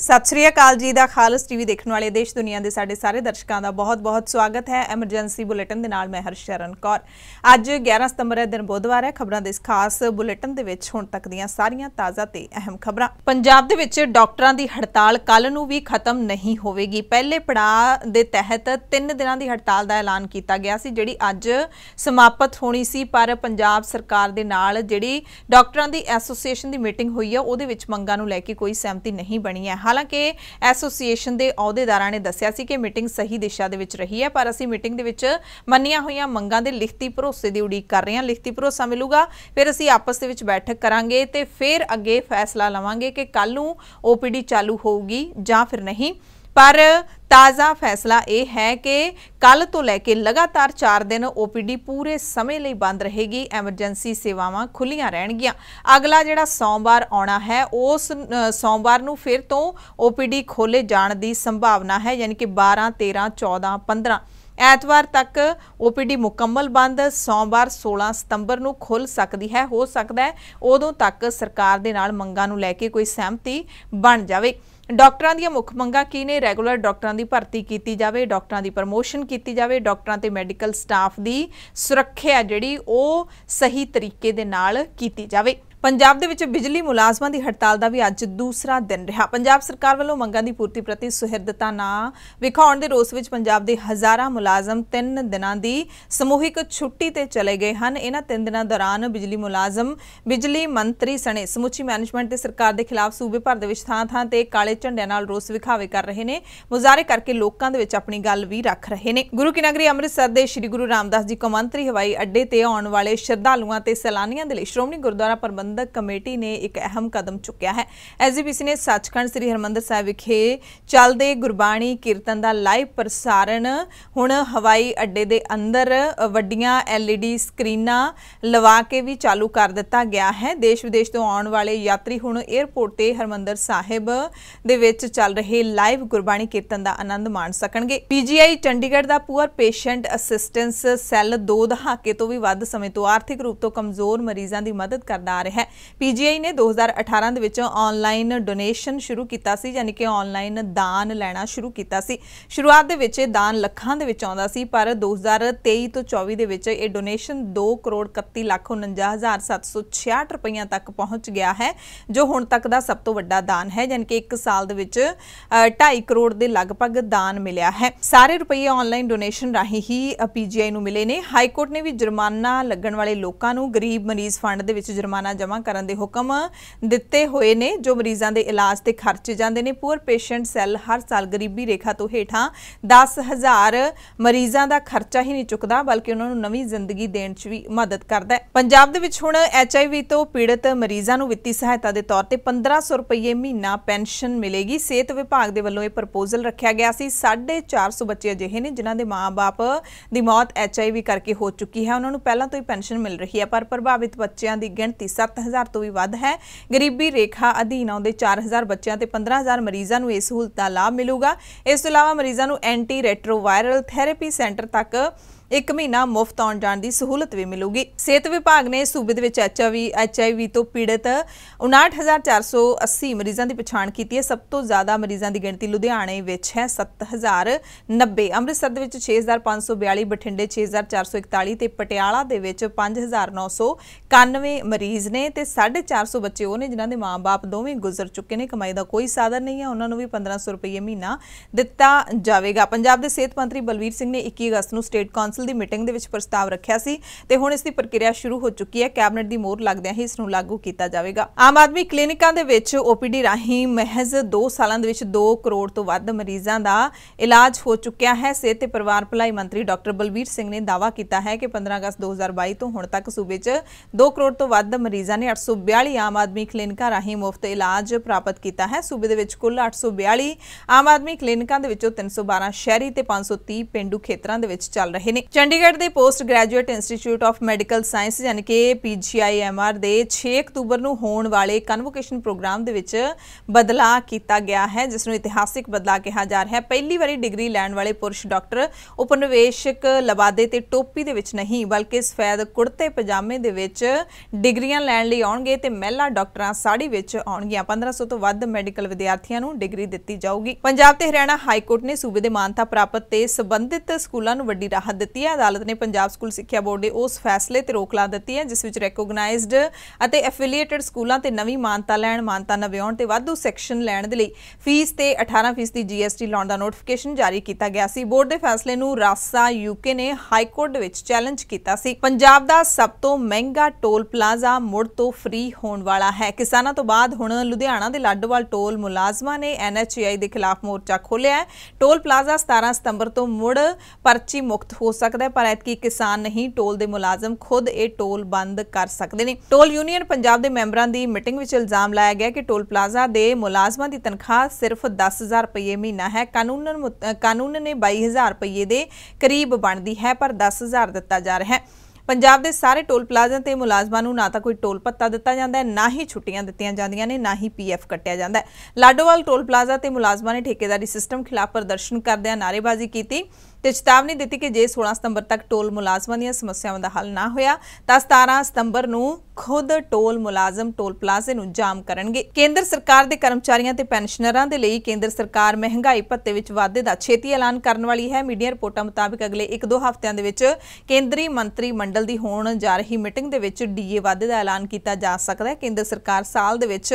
ਸਤਿ ਸ੍ਰੀ ਅਕਾਲ ਜੀ ਦਾ ਖਾਲਸ ਟੀਵੀ ਦੇਖਣ ਵਾਲੇ ਦੇਸ਼ ਦੁਨੀਆ ਦੇ ਸਾਡੇ ਸਾਰੇ ਦਰਸ਼ਕਾਂ ਦਾ ਬਹੁਤ-ਬਹੁਤ ਸਵਾਗਤ ਹੈ ਐਮਰਜੈਂਸੀ ਬੁਲੇਟਿਨ ਦੇ ਨਾਲ ਮੈਂ ਹਰਸ਼ਰਨ ਕੌਰ ਅੱਜ 11 ਸਤੰਬਰ ਹੈ ਦਿਨ ਬੁੱਧਵਾਰ ਹੈ ਖਬਰਾਂ ਦੇ ਇਸ ਖਾਸ ਬੁਲੇਟਿਨ ਦੇ ਵਿੱਚ ਹੁਣ ਤੱਕ ਦੀਆਂ ਸਾਰੀਆਂ ਤਾਜ਼ਾ ਤੇ ਅਹਿਮ ਖਬਰਾਂ ਪੰਜਾਬ ਦੇ ਵਿੱਚ ਡਾਕਟਰਾਂ ਦੀ ਹੜਤਾਲ ਕੱਲ ਨੂੰ ਵੀ ਖਤਮ ਨਹੀਂ ਹੋਵੇਗੀ ਪਹਿਲੇ ਪੜਾਅ ਦੇ ਤਹਿਤ 3 ਦਿਨਾਂ ਦੀ ਹੜਤਾਲ ਦਾ ਐਲਾਨ ਕੀਤਾ ਗਿਆ ਸੀ ਜਿਹੜੀ ਅੱਜ ਸਮਾਪਤ ਹੋਣੀ ਸੀ ਪਰ ਪੰਜਾਬ ਸਰਕਾਰ ਦੇ ਨਾਲ ਜਿਹੜੀ ਡਾਕਟਰਾਂ ਦੀ ਐਸੋਸੀਏਸ਼ਨ ਦੀ ਮੀਟਿੰਗ ਹੋਈ ਹੈ ਉਹਦੇ ਵਿੱਚ ਮੰਗਾਂ ਨੂੰ ਲੈ ਕੇ ਕੋਈ ਸਹਿਮਤੀ ਨਹੀਂ ਬਣੀ ਹੈ ਹਾਲਾਂਕਿ ਐਸੋਸੀਏਸ਼ਨ ਦੇ ਅਹੁਦੇਦਾਰਾਂ ਨੇ ਦੱਸਿਆ ਸੀ ਕਿ ਮੀਟਿੰਗ ਸਹੀ ਦਿਸ਼ਾ ਦੇ ਵਿੱਚ ਰਹੀ ਹੈ ਪਰ ਅਸੀਂ ਮੀਟਿੰਗ ਦੇ ਵਿੱਚ ਮੰਨੀਆਂ ਹੋਈਆਂ ਮੰਗਾਂ ਦੇ ਲਿਖਤੀ ਭਰੋਸੇ ਦੀ ਉਡੀਕ ਕਰ ਰਹੇ ਹਾਂ ਲਿਖਤੀ ਭਰੋਸਾ ਮਿਲੂਗਾ ਫਿਰ ਅਸੀਂ ਆਪਸ ਦੇ ਵਿੱਚ ਬੈਠਕ ਕਰਾਂਗੇ ਤੇ ਫਿਰ ਅੱਗੇ ਫੈਸਲਾ ਲਵਾਂਗੇ ਕਿ ਕੱਲ ਨੂੰ ਓਪੀਡੀ ਚਾਲੂ ਹੋਊਗੀ ਜਾਂ ਫਿਰ ਨਹੀਂ ਪਰ ਤਾਜ਼ਾ ਫੈਸਲਾ ਇਹ ਹੈ ਕਿ ਕੱਲ ਤੋਂ ਲੈ ਕੇ ਲਗਾਤਾਰ 4 ਦਿਨ ਓਪੀਡੀ ਪੂਰੇ ਸਮੇਂ ਲਈ ਬੰਦ ਰਹੇਗੀ ਐਮਰਜੈਂਸੀ ਸੇਵਾਵਾਂ ਖੁੱਲੀਆਂ ਰਹਿਣਗੀਆਂ ਅਗਲਾ ਜਿਹੜਾ ਸੋਮਵਾਰ ਆਉਣਾ ਹੈ ਉਸ ਸੋਮਵਾਰ ਨੂੰ ਫਿਰ ਤੋਂ ਓਪੀਡੀ ਖੋਲੇ ਜਾਣ ਦੀ ਸੰਭਾਵਨਾ ਹੈ ਯਾਨੀ ਕਿ 12 13 14 15 ਐਤਵਾਰ ਤੱਕ ਓਪੀਡੀ ਮੁਕੰਮਲ ਬੰਦ ਸੋਮਵਾਰ 16 ਸਤੰਬਰ ਨੂੰ ਖੁੱਲ ਸਕਦੀ ਹੈ ਹੋ ਸਕਦਾ ਹੈ ਉਦੋਂ ਤੱਕ ਸਰਕਾਰ ਦੇ ਨਾਲ ਮੰਗਾਂ ਨੂੰ ਲੈ ਕੇ ਕੋਈ ਸਹਿਮਤੀ ਬਣ ਜਾਵੇ ਡਾਕਟਰਾਂ ਦੀਆਂ ਮੁੱਖ ਮੰਗਾਂ ਕੀ ਨੇ ਰੈਗੂਲਰ ਡਾਕਟਰਾਂ ਦੀ ਭਰਤੀ ਕੀਤੀ ਜਾਵੇ ਡਾਕਟਰਾਂ ਦੀ ਪ੍ਰਮੋਸ਼ਨ ਕੀਤੀ ਜਾਵੇ ਡਾਕਟਰਾਂ ਤੇ ਮੈਡੀਕਲ ਸਟਾਫ ਦੀ ਸੁਰੱਖਿਆ ਜਿਹੜੀ ਉਹ ਸਹੀ ਤਰੀਕੇ ਦੇ ਨਾਲ ਕੀਤੀ ਜਾਵੇ ਪੰਜਾਬ ਦੇ ਵਿੱਚ ਬਿਜਲੀ ਮੁਲਾਜ਼ਮਾਂ ਦੀ ਹੜਤਾਲ ਦਾ ਵੀ ਅੱਜ ਦੂਸਰਾ ਦਿਨ ਰਿਹਾ ਪੰਜਾਬ ਸਰਕਾਰ ਵੱਲੋਂ ਮੰਗਾਂ ਦੀ ਪੂਰਤੀ ਪ੍ਰਤੀ ਸੁਹਿਰਦਤਾ ਨਾ ਵਿਖਾਉਣ ਦੇ ਰੋਸ ਵਿੱਚ ਪੰਜਾਬ ਦੇ ਹਜ਼ਾਰਾਂ ਮੁਲਾਜ਼ਮ 3 ਦਿਨਾਂ ਦੀ ਸਮੂਹਿਕ ਛੁੱਟੀ ਤੇ ਚਲੇ ਗਏ ਹਨ ਇਹਨਾਂ 3 ਦਿਨਾਂ ਦੌਰਾਨ ਬਿਜਲੀ ਮੁਲਾਜ਼ਮ ਬਿਜਲੀ ਮੰਤਰੀ ਸਣੇ ਸਮੁੱਚੀ ਮੈਨੇਜਮੈਂਟ ਤੇ ਸਰਕਾਰ ਦੇ ਖਿਲਾਫ ਸੂਬੇ ਭਰ ਦੇ ਵਿੱਚ ਥਾਂ-ਥਾਂ ਤੇ ਕਾਲੇ ਝੰਡਿਆਂ ਨਾਲ ਰੋਸ ਵਿਖਾਵੇ ਕਰ ਰਹੇ ਨੇ ਮੁਜ਼ਾਹਰੇ ਕਰਕੇ ਲੋਕਾਂ ਦੇ ਵਿੱਚ ਆਪਣੀ ਗੱਲ ਵੀ ਰੱਖ ਰਹੇ ਨੇ ਗੁਰੂ ਕੀ ਨਗਰੀ ਅੰਮ੍ਰਿਤਸਰ ਦੇ ਸ੍ਰੀ ਗੁਰੂ ਰਾਮਦਾਸ ਜੀ ਕੌਮਾਂਤਰੀ ਹਵਾਈ ਅੱਡੇ ਤੇ ਆਉਣ ਵਾਲੇ ਸ਼ਰਧਾਲੂਆਂ ਤੇ ਸੈਲਾਨੀਆਂ ਦੇ ਲਈ ਸ਼੍ਰੋਮਣੀ ਗੁਰਦੁਆਰਾ ਪ੍ਰਬੰਧ ਪ੍ਰਬੰਧਕ ਕਮੇਟੀ ਨੇ ਇੱਕ ਅਹਿਮ ਕਦਮ ਚੁੱਕਿਆ ਹੈ ਐਸਜੀਪੀਸੀ ਨੇ ਸੱਚਖੰਡ ਸ੍ਰੀ ਹਰਮੰਦਰ ਸਾਹਿਬ ਵਿਖੇ ਚੱਲਦੇ ਗੁਰਬਾਣੀ ਕੀਰਤਨ ਦਾ ਲਾਈਵ ਪ੍ਰਸਾਰਣ ਹੁਣ ਹਵਾਈ ਅੱਡੇ ਦੇ ਅੰਦਰ ਵੱਡੀਆਂ ਐਲਈਡੀ ਸਕਰੀਨਾਂ ਲਵਾ ਕੇ ਵੀ ਚਾਲੂ ਕਰ ਦਿੱਤਾ ਗਿਆ ਹੈ ਦੇਸ਼ ਵਿਦੇਸ਼ ਤੋਂ ਆਉਣ ਵਾਲੇ ਯਾਤਰੀ ਹੁਣ 에ਅਰਪੋਰਟ ਤੇ ਹਰਮੰਦਰ ਸਾਹਿਬ ਦੇ ਵਿੱਚ ਚੱਲ ਰਹੇ ਲਾਈਵ ਗੁਰਬਾਣੀ ਕੀਰਤਨ ਦਾ ਆਨੰਦ ਮਾਣ ਸਕਣਗੇ ਪੀਜੀਆਈ ਚੰਡੀਗੜ੍ਹ ਦਾ ਪੂਅਰ ਪੇਸ਼ੈਂਟ ਅਸਿਸਟੈਂਸ ਸੈੱਲ ਦੋ ਦਹਾਕੇ ਤੋਂ ਵੀ ਵੱਧ ਸਮੇਂ ਤੋਂ ਆਰਥਿਕ ਰੂਪ ਤੋਂ ਕਮਜ਼ੋਰ ਮਰੀਜ਼ਾਂ ਦੀ ਮਦਦ ਕਰਦਾ ਆ ਰਿਹਾ ਹੈ ਪੀਜੀਆਈ ਨੇ 2018 ਦੇ ਵਿੱਚ ਆਨਲਾਈਨ ਡੋਨੇਸ਼ਨ ਸ਼ੁਰੂ ਕੀਤਾ ਸੀ ਯਾਨੀ ਕਿ ਆਨਲਾਈਨ ਦਾਨ ਲੈਣਾ ਸ਼ੁਰੂ ਕੀਤਾ ਸੀ ਸ਼ੁਰੂਆਤ ਦੇ ਵਿੱਚ ਇਹ ਦਾਨ ਲੱਖਾਂ ਦੇ ਵਿੱਚ ਆਉਂਦਾ ਸੀ ਪਰ 2023 ਤੋਂ 24 ਦੇ ਵਿੱਚ ਇਹ ਡੋਨੇਸ਼ਨ 2 ਕਰੋੜ 31 ਲੱਖ 49766 ਰੁਪਈਆ ਤੱਕ ਪਹੁੰਚ ਗਿਆ ਹੈ ਜੋ ਹੁਣ ਤੱਕ ਦਾ ਸਭ ਤੋਂ ਵੱਡਾ ਦਾਨ ਹੈ ਯਾਨੀ ਕਿ 1 ਸਾਲ ਦੇ ਵਿੱਚ 2.5 ਕਰੋੜ ਦੇ ਲਗਭਗ ਦਾਨ ਮਿਲਿਆ ਹੈ ਸਾਰੇ ਰੁਪਈਏ ਆਨਲਾਈਨ ਡੋਨੇਸ਼ਨ ਰਾਹੀਂ ਹੀ ਪੀਜੀਆਈ ਨੂੰ ਮਿਲੇ ਨੇ ਹਾਈ ਕੋਰਟ ਨੇ ਵੀ ਜੁਰਮਾਨਾ ਲੱਗਣ ਵਾਲੇ ਲੋਕਾਂ ਨੂੰ ਗਰੀਬ ਮਰੀਜ਼ ਫੰਡ ਦੇ ਵਿੱਚ ਜੁਰਮਾਨਾ ਜਮ੍ਹਾਂ ਕਰਨ ਦੇ ਹੁਕਮ ਦਿੱਤੇ ਹੋਏ ਨੇ ਜੋ ਮਰੀਜ਼ਾਂ ਦੇ ਇਲਾਜ ਤੇ ਖਰਚੇ ਜਾਂਦੇ ਨੇ ਪੂਰ ਪੇਸ਼ੈਂਟ ਸੈੱਲ ਹਰ ਸਾਲ ਗਰੀਬੀ ਰੇਖਾ ਤੋਂ ਹੇਠਾਂ 10000 ਮਰੀਜ਼ਾਂ ਦਾ ਖਰਚਾ ਹੀ ਨਹੀਂ ਚੁੱਕਦਾ ਬਲਕਿ ਉਹਨਾਂ ਨੂੰ ਨਵੀਂ ਜ਼ਿੰਦਗੀ ਦੇਣ 'ਚ ਵੀ ਮਦਦ ਕਰਦਾ ਹੈ ਪੰਜਾਬ ਦੇ ਵਿੱਚ ਹੁਣ ਐਚਆਈਵੀ ਤੋਂ ਪੀੜਤ ਮਰੀਜ਼ਾਂ ਨੂੰ ਵਿੱਤੀ ਸਹਾਇਤਾ ਦੇ ਤੌਰ ਤੇ 1500 ਰੁਪਏ ਮਹੀਨਾ ਪੈਨਸ਼ਨ ਮਿਲੇਗੀ ਸਿਹਤ ਵਿਭਾਗ ਦੇ ਵੱਲੋਂ ਇਹ ਪ੍ਰਪੋਜ਼ਲ ਰੱਖਿਆ ਗਿਆ ਸੀ 450 ਬੱਚੇ ਅਜਿਹੇ ਨੇ ਜਿਨ੍ਹਾਂ ਦੇ ਮਾਪੇ ਦੀ ਮੌਤ ਐਚਆਈਵੀ ਕਰਕੇ ਹੋ ਚੁੱਕੀ ਹੈ ਉਹਨਾਂ ਨੂੰ ਪਹਿਲਾਂ ਤੋਂ ਹੀ ਪੈਨਸ਼ਨ ਮਿਲ ਰਹੀ ਹੈ ਪਰ ਪ੍ਰਭਾਵਿਤ ਬੱਚਿਆਂ ਦੀ ਗਿਣਤੀ 7 7000 ਤੋਂ ਵੀ ਵੱਧ ਹੈ ਗਰੀਬੀ ਰੇਖਾ ਅਧੀਨ ਆਉਂਦੇ 4000 ਬੱਚਿਆਂ ਤੇ 15000 ਮਰੀਜ਼ਾਂ ਨੂੰ ਇਸ ਸਹੂਲਤ ਦਾ ਲਾਭ ਮਿਲੂਗਾ ਇਸ ਤੋਂ ਇਲਾਵਾ ਮਰੀਜ਼ਾਂ ਨੂੰ ਐਂਟੀ ਰੈਟਰੋਵਾਇਰਲ ਥੈਰੇਪੀ ਸੈਂਟਰ ਤੱਕ ਇੱਕ ਮਹੀਨਾ ਮੁਫਤ ਆਉਣ ਜਾਣ ਦੀ ਸਹੂਲਤ ਵੀ ਮਿਲੂਗੀ ਸਿਹਤ ਵਿਭਾਗ ਨੇ ਸੂਬੇ ਦੇ ਵਿੱਚ ਐਚਆਈਵੀ ਐਚਆਈਵੀ ਤੋਂ ਪੀੜਤ 59480 ਮਰੀਜ਼ਾਂ ਦੀ ਪਛਾਣ ਕੀਤੀ ਹੈ ਸਭ ਤੋਂ ਜ਼ਿਆਦਾ ਮਰੀਜ਼ਾਂ ਦੀ ਗਿਣਤੀ ਲੁਧਿਆਣੇ ਵਿੱਚ ਹੈ 7090 ਅੰਮ੍ਰਿਤਸਰ ਦੇ ਵਿੱਚ 6542 ਬਠਿੰਡੇ 6441 ਤੇ ਪਟਿਆਲਾ ਦੇ ਵਿੱਚ 5991 ਮਰੀਜ਼ ਨੇ ਤੇ 450 ਬੱਚੇ ਉਹ ਨੇ ਜਿਨ੍ਹਾਂ ਦੇ ਮਾਪੇ ਦੋਵੇਂ ਗੁਜ਼ਰ ਚੁੱਕੇ ਨੇ ਕਮਾਈ ਦਾ ਕੋਈ ਸਾਧਨ ਨਹੀਂ ਹੈ ਉਹਨਾਂ ਨੂੰ ਵੀ 1500 ਰੁਪਏ ਮਹੀਨਾ ਦਿੱਤਾ ਜਾਵੇਗਾ ਪੰਜਾਬ ਦੇ ਸਿਹਤ ਮੰਤਰੀ ਬਲਵੀਰ ਸਿੰਘ ਨੇ 21 ਅਗਸਤ ਨੂੰ ਸਟੇਟ ਕੌਂਸਲ ਕੌਂਸਲ ਦੀ ਮੀਟਿੰਗ ਦੇ ਵਿੱਚ ਪ੍ਰਸਤਾਵ ਰੱਖਿਆ ਸੀ ਤੇ ਹੁਣ ਇਸ ਦੀ ਪ੍ਰਕਿਰਿਆ ਸ਼ੁਰੂ ਹੋ ਚੁੱਕੀ ਹੈ ਕੈਬਨਿਟ ਦੀ ਮੋਹਰ ਲੱਗਦਿਆਂ ਹੀ ਇਸ ਨੂੰ ਲਾਗੂ ਕੀਤਾ ਜਾਵੇਗਾ ਆਮ ਆਦਮੀ ਕਲੀਨਿਕਾਂ ਦੇ ਵਿੱਚ ਓਪੀਡੀ ਰਾਹੀਂ ਮਹਿਜ਼ 2 ਸਾਲਾਂ ਦੇ ਵਿੱਚ 2 ਕਰੋੜ ਤੋਂ ਵੱਧ ਮਰੀਜ਼ਾਂ ਦਾ ਇਲਾਜ ਹੋ ਚੁੱਕਿਆ ਹੈ ਸਿਹਤ ਤੇ ਪਰਿਵਾਰ ਭਲਾਈ ਮੰਤਰੀ ਡਾਕਟਰ ਬਲਬੀਰ ਸਿੰਘ ਨੇ ਦਾਅਵਾ ਕੀਤਾ ਹੈ ਕਿ 15 ਅਗਸਤ 2022 ਤੋਂ ਹੁਣ ਤੱਕ ਸੂਬੇ 'ਚ 2 ਕਰੋੜ ਤੋਂ ਵੱਧ ਮਰੀਜ਼ਾਂ ਨੇ 842 ਆਮ ਆਦਮੀ ਕਲੀਨਿਕਾਂ ਰਾਹੀਂ ਮੁਫਤ ਇਲਾਜ ਪ੍ਰਾਪਤ ਕੀਤਾ ਹੈ ਸੂਬੇ ਦੇ ਵਿੱਚ ਕੁੱਲ 842 ਆਮ ਆਦਮੀ ਕਲੀਨਿਕਾਂ ਦੇ ਵਿੱਚੋਂ 312 ਸ਼ਹਿਰੀ ਤੇ 530 ਪਿੰਡੂ ਖੇਤਰਾਂ ਦੇ ਵਿੱਚ ਚੱਲ ਰਹੇ ਨੇ ਚੰਡੀਗੜ੍ਹ ਦੇ post graduate institute of medical science ਯਾਨੀ ਕਿ ਪੀਜੀਆਈਐਮਆਰ ਦੇ 6 ਅਕਤੂਬਰ ਨੂੰ ਹੋਣ ਵਾਲੇ ਕਨਵੋਕੇਸ਼ਨ ਪ੍ਰੋਗਰਾਮ ਦੇ ਵਿੱਚ ਬਦਲਾਅ ਕੀਤਾ ਗਿਆ ਹੈ ਜਿਸ ਨੂੰ ਇਤਿਹਾਸਿਕ ਬਦਲਾਅ ਕਿਹਾ ਜਾ ਰਿਹਾ ਹੈ ਪਹਿਲੀ ਵਾਰੀ ਡਿਗਰੀ ਲੈਣ ਵਾਲੇ ਪੁਰਸ਼ ਡਾਕਟਰ ਉਪਨਿਵੇਸ਼ਕ ਲਬਾਦੇ ਤੇ ਟੋਪੀ ਦੇ ਵਿੱਚ ਨਹੀਂ ਬਲਕਿ ਸਫੈਦ ਕੁੜਤੇ ਪਜਾਮੇ ਦੇ ਵਿੱਚ ਡਿਗਰੀਆਂ ਲੈਣ ਲਈ ਆਉਣਗੇ ਤੇ ਮਹਿਲਾ ਡਾਕਟਰਾਂ ਸਾੜੀ ਵਿੱਚ ਆਉਣਗੀਆਂ 1500 ਤੋਂ ਵੱਧ ਮੈਡੀਕਲ ਵਿਦਿਆਰਥੀਆਂ ਨੂੰ ਡਿਗਰੀ ਦਿੱਤੀ ਜਾਊਗੀ ਪੰਜਾਬ ਤੇ ਹਰਿਆਣਾ ਹਾਈ ਕੋਰਟ ਨੇ ਸੂਬੇ ਦੇ ਮਾਨਤਾ ਪ੍ਰਾਪਤ ਤੇ ਸਬੰਧਿਤ ਸਕੂਲਾਂ ਨੂੰ ਵੱਡੀ ਰਾਹਤ ਦਿੱਤੀ ਦਿੱਤੀ ਹੈ ਅਦਾਲਤ ਨੇ ਪੰਜਾਬ ਸਕੂਲ ਸਿੱਖਿਆ ਬੋਰਡ ਦੇ ਉਸ ਫੈਸਲੇ ਤੇ ਰੋਕ ਲਾ ਦਿੱਤੀ ਹੈ ਜਿਸ ਵਿੱਚ ਰੈਕੋਗਨਾਈਜ਼ਡ ਅਤੇ ਐਫੀਲੀਏਟਡ ਸਕੂਲਾਂ ਤੇ ਨਵੀਂ ਮਾਨਤਾ ਲੈਣ ਮਾਨਤਾ ਨਵਿਆਉਣ ਤੇ ਵਾਧੂ ਸੈਕਸ਼ਨ ਲੈਣ ਦੇ ਲਈ ਫੀਸ ਤੇ 18% ਦੀ ਜੀਐਸਟੀ ਲਾਉਣ ਦਾ ਨੋਟੀਫਿਕੇਸ਼ਨ ਜਾਰੀ ਕੀਤਾ ਗਿਆ ਸੀ ਬੋਰਡ ਦੇ ਫੈਸਲੇ ਨੂੰ ਰਾਸਾ ਯੂਕੇ ਨੇ ਹਾਈ ਕੋਰਟ ਦੇ ਵਿੱਚ ਚੈਲੰਜ ਕੀਤਾ ਸੀ ਪੰਜਾਬ ਦਾ ਸਭ ਤੋਂ ਮਹਿੰਗਾ ਟੋਲ ਪਲਾਜ਼ਾ ਮੁੜ ਤੋਂ ਫ੍ਰੀ ਹੋਣ ਵਾਲਾ ਹੈ ਕਿਸਾਨਾਂ ਤੋਂ ਬਾਅਦ ਹੁਣ ਲੁਧਿਆਣਾ ਦੇ ਲੱਡਵਾਲ ਟੋਲ ਮੁਲਾਜ਼ਮਾਂ ਨੇ ਐਨਐਚਏਆਈ ਦੇ ਖਿਲਾਫ ਮੋਰਚਾ ਖੋਲ੍ਹਿਆ ਹੈ ਟੋਲ ਪਲਾਜ਼ਾ 17 ਸਤੰਬਰ ਤੋਂ ਮੁੜ ਪਰਚੀ ਮੁਕਤ ਹੋ ਸਕਦਾ ਸਕਦਾ ਹੈ ਪਰ ਐਤਕੀ ਕਿਸਾਨ ਨਹੀਂ ਟੋਲ ਦੇ ਮੁਲਾਜ਼ਮ ਖੁਦ ਇਹ ਟੋਲ ਬੰਦ ਕਰ ਸਕਦੇ ਨੇ ਟੋਲ ਯੂਨੀਅਨ ਪੰਜਾਬ ਦੇ ਮੈਂਬਰਾਂ ਦੀ ਮੀਟਿੰਗ ਵਿੱਚ ਇਲਜ਼ਾਮ ਲਾਇਆ ਗਿਆ ਕਿ ਟੋਲ ਪਲਾਜ਼ਾ ਦੇ ਮੁਲਾਜ਼ਮਾਂ ਦੀ ਤਨਖਾਹ ਸਿਰਫ 10000 ਰੁਪਏ ਮਹੀਨਾ ਹੈ ਕਾਨੂੰਨ ਕਾਨੂੰਨ ਨੇ 22000 ਰੁਪਏ ਦੇ ਕਰੀਬ ਬਣਦੀ ਹੈ ਪਰ 10000 ਦਿੱਤਾ ਜਾ ਰਿਹਾ ਹੈ ਪੰਜਾਬ ਦੇ ਸਾਰੇ ਟੋਲ ਪਲਾਜ਼ਾ ਤੇ ਮੁਲਾਜ਼ਮਾਂ ਨੂੰ ਨਾ ਤਾਂ ਕੋਈ ਟੋਲ ਪੱਤਾ ਦਿੱਤਾ ਜਾਂਦਾ ਹੈ ਨਾ ਹੀ ਛੁੱਟੀਆਂ ਦਿੱਤੀਆਂ ਜਾਂਦੀਆਂ ਨੇ ਨਾ ਹੀ ਪੀਐਫ ਕੱਟਿਆ ਜਾਂਦਾ ਹੈ ਲਾਡੋਵਾਲ ਟੋਲ ਪਲਾਜ਼ਾ ਤੇ ਮੁਲਾਜ਼ਮਾਂ ਨੇ ਠੇਕੇਦਾਰੀ ਸਿਸਟਮ ਖਿਲਾਫ ਪ੍ਰਦਰਸ਼ਨ ਕਰਦਿਆਂ ਨਾਰੇਬਾਜ਼ੀ ਕੀਤੀ ਤੇ ਚੇਤਾਵਨੀ ਦਿੱਤੀ ਕਿ ਜੇ 16 ਸਤੰਬਰ ਤੱਕ ਟੋਲ ਮੁਲਾਜ਼ਮਾਂ ਦੀਆਂ ਸਮੱਸਿਆਵਾਂ ਦਾ ਹੱਲ ਨਾ ਹੋਇਆ ਤਾਂ 17 ਸਤੰਬਰ ਨੂੰ ਖੁਦ ਟੋਲ ਮੁਲਾਜ਼ਮ ਟੋਲ ਪਲਾਜ਼ੇ ਨੂੰ ਜਾਮ ਕਰਨਗੇ ਕੇਂਦਰ ਸਰਕਾਰ ਦੇ ਕਰਮਚਾਰੀਆਂ ਤੇ ਪੈਨਸ਼ਨਰਾਂ ਦੇ ਲਈ ਕੇਂਦਰ ਸਰਕਾਰ ਮਹਿੰਗਾਈ ਭੱਤੇ ਵਿੱਚ ਵਾਧੇ ਦਾ ਛੇਤੀ ਐਲਾਨ ਕਰਨ ਵਾਲੀ ਹੈ ਮੀਡੀਆ ਰਿਪੋਰਟਾਂ ਮੁਤਾਬਕ ਅਗਲੇ 1-2 ਹਫ਼ਤਿਆਂ ਦੇ ਵਿੱਚ ਕੇਂਦਰੀ ਮੰਤਰੀ ਮੰਡਲ ਦੀ ਹੋਣ ਜਾ ਰਹੀ ਮੀਟਿੰਗ ਦੇ ਵਿੱਚ ਡੀਏ ਵਾਧੇ ਦਾ ਐਲਾਨ ਕੀਤਾ ਜਾ ਸਕਦਾ ਹੈ ਕੇਂਦਰ ਸਰਕਾਰ ਸਾਲ ਦੇ ਵਿੱਚ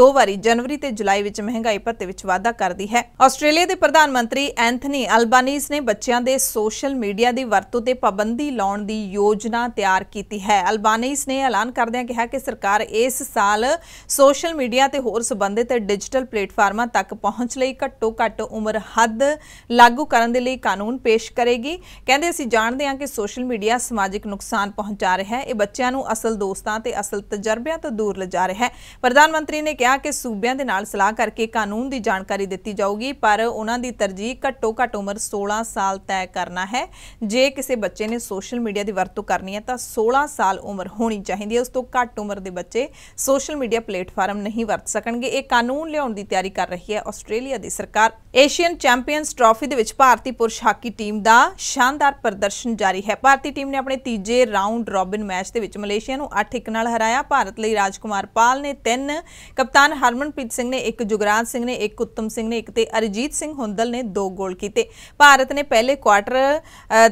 ਦੋ ਵਾਰੀ ਜਨਵਰੀ ਤੇ ਜੁਲਾਈ ਵਿੱਚ ਮਹਿੰਗਾਈ ਭੱਤੇ ਵਿੱਚ ਵਾਧਾ ਕਰਦੀ ਹੈ ਆਸਟ੍ਰੇਲੀਆ ਦੇ ਪ੍ਰਧਾਨ ਮੰਤਰੀ ਐਂਥਨੀ ਅਲਬਾਨੀਜ਼ ਨੇ ਬੱਚਿਆਂ ਦੇ ਸੋਸ਼ਲ ਮੀਡੀਆ ਦੀ ਵਰਤੋਂ ਤੇ ਪਾਬੰਦੀ ਲਾਉਣ ਦੀ ਯੋਜਨਾ ਤਿਆਰ ਕੀਤੀ ਹੈ ਅਲਬਾਨੀਸ ਨੇ ਐਲਾਨ ਕਰਦਿਆਂ ਕਿਹਾ ਕਿ ਸਰਕਾਰ ਇਸ ਸਾਲ ਸੋਸ਼ਲ ਮੀਡੀਆ ਤੇ ਹੋਰ ਸੰਬੰਧਿਤ ਡਿਜੀਟਲ ਪਲੇਟਫਾਰਮਾਂ ਤੱਕ ਪਹੁੰਚ ਲਈ ਘੱਟੋ ਘੱਟ ਉਮਰ ਹੱਦ ਲਾਗੂ ਕਰਨ ਦੇ ਲਈ ਕਾਨੂੰਨ ਪੇਸ਼ ਕਰੇਗੀ ਕਹਿੰਦੇ ਅਸੀਂ ਜਾਣਦੇ ਹਾਂ ਕਿ ਸੋਸ਼ਲ ਮੀਡੀਆ ਸਮਾਜਿਕ ਨੁਕਸਾਨ ਪਹੁੰਚਾ ਰਿਹਾ ਹੈ ਇਹ ਬੱਚਿਆਂ ਨੂੰ ਅਸਲ ਦੋਸਤਾਂ ਤੇ ਅਸਲ ਤਜਰਬਿਆਂ ਤੋਂ ਦੂਰ ਲਿਜਾ ਰਿਹਾ ਹੈ ਪ੍ਰਧਾਨ ਮੰਤਰੀ ਨੇ ਕਿਹਾ ਕਿ ਸੂਬਿਆਂ ਦੇ ਨਾਲ ਸਲਾਹ ਕਰਕੇ ਕਾਨੂੰਨ ਦੀ ਜਾਣਕਾਰੀ ਦਿੱਤੀ ਜਾਊਗੀ ਪਰ ਉਹਨਾਂ ਦੀ ਤਰਜੀਹ ਘੱਟੋ ਘੱਟ ਉਮਰ 16 ਸਾਲ ਸਾਲ ਤੈਅ ਕਰਨਾ ਹੈ ਜੇ ਕਿਸੇ ਬੱਚੇ ਨੇ ਸੋਸ਼ਲ ਮੀਡੀਆ ਦੀ ਵਰਤੋਂ ਕਰਨੀ ਹੈ ਤਾਂ 16 ਸਾਲ ਉਮਰ ਹੋਣੀ ਚਾਹੀਦੀ ਹੈ ਉਸ ਤੋਂ ਘੱਟ ਉਮਰ ਦੇ ਬੱਚੇ ਸੋਸ਼ਲ ਮੀਡੀਆ ਪਲੇਟਫਾਰਮ ਨਹੀਂ ਵਰਤ ਸਕਣਗੇ ਇਹ ਕਾਨੂੰਨ ਲਿਆਉਣ ਦੀ ਤਿਆਰੀ ਕਰ ਰਹੀ ਹੈ ਆਸਟ੍ਰੇਲੀਆ ਦੀ ਸਰਕਾਰ ਏਸ਼ੀਅਨ ਚੈਂਪੀਅਨਸ ਟਰਾਫੀ ਦੇ ਵਿੱਚ ਭਾਰਤੀ ਪੁਰਸ਼ ਹਾਕੀ ਟੀਮ ਦਾ ਸ਼ਾਨਦਾਰ ਪ੍ਰਦਰਸ਼ਨ ਜਾਰੀ ਹੈ ਭਾਰਤੀ ਟੀਮ ਨੇ ਆਪਣੇ ਤੀਜੇ ਰਾਉਂਡ ਰੌਬਿਨ ਮੈਚ ਦੇ ਵਿੱਚ ਮਲੇਸ਼ੀਆ ਨੂੰ 8-1 ਨਾਲ ਹਰਾਇਆ ਭਾਰਤ ਲਈ ਰਾਜਕੁਮਾਰ ਪਾਲ ਨੇ 3 ਕਪਤਾਨ ਹਰਮਨਪ੍ਰੀਤ ਸਿੰਘ ਨੇ 1 ਜੁਗਰਾਜ ਸਿੰਘ ਨੇ 1 ਉੱਤਮ ਸਿੰਘ ਨੇ 1 ਤੇ ਅਰਜੀਤ ਸਿੰਘ ਹੁੰਦਲ ਨੇ 2 ਗੋਲ ਕੀਤੇ ਭਾਰਤ ਨੇ ਪਹਿਲੇ ਕੁਆਟਰ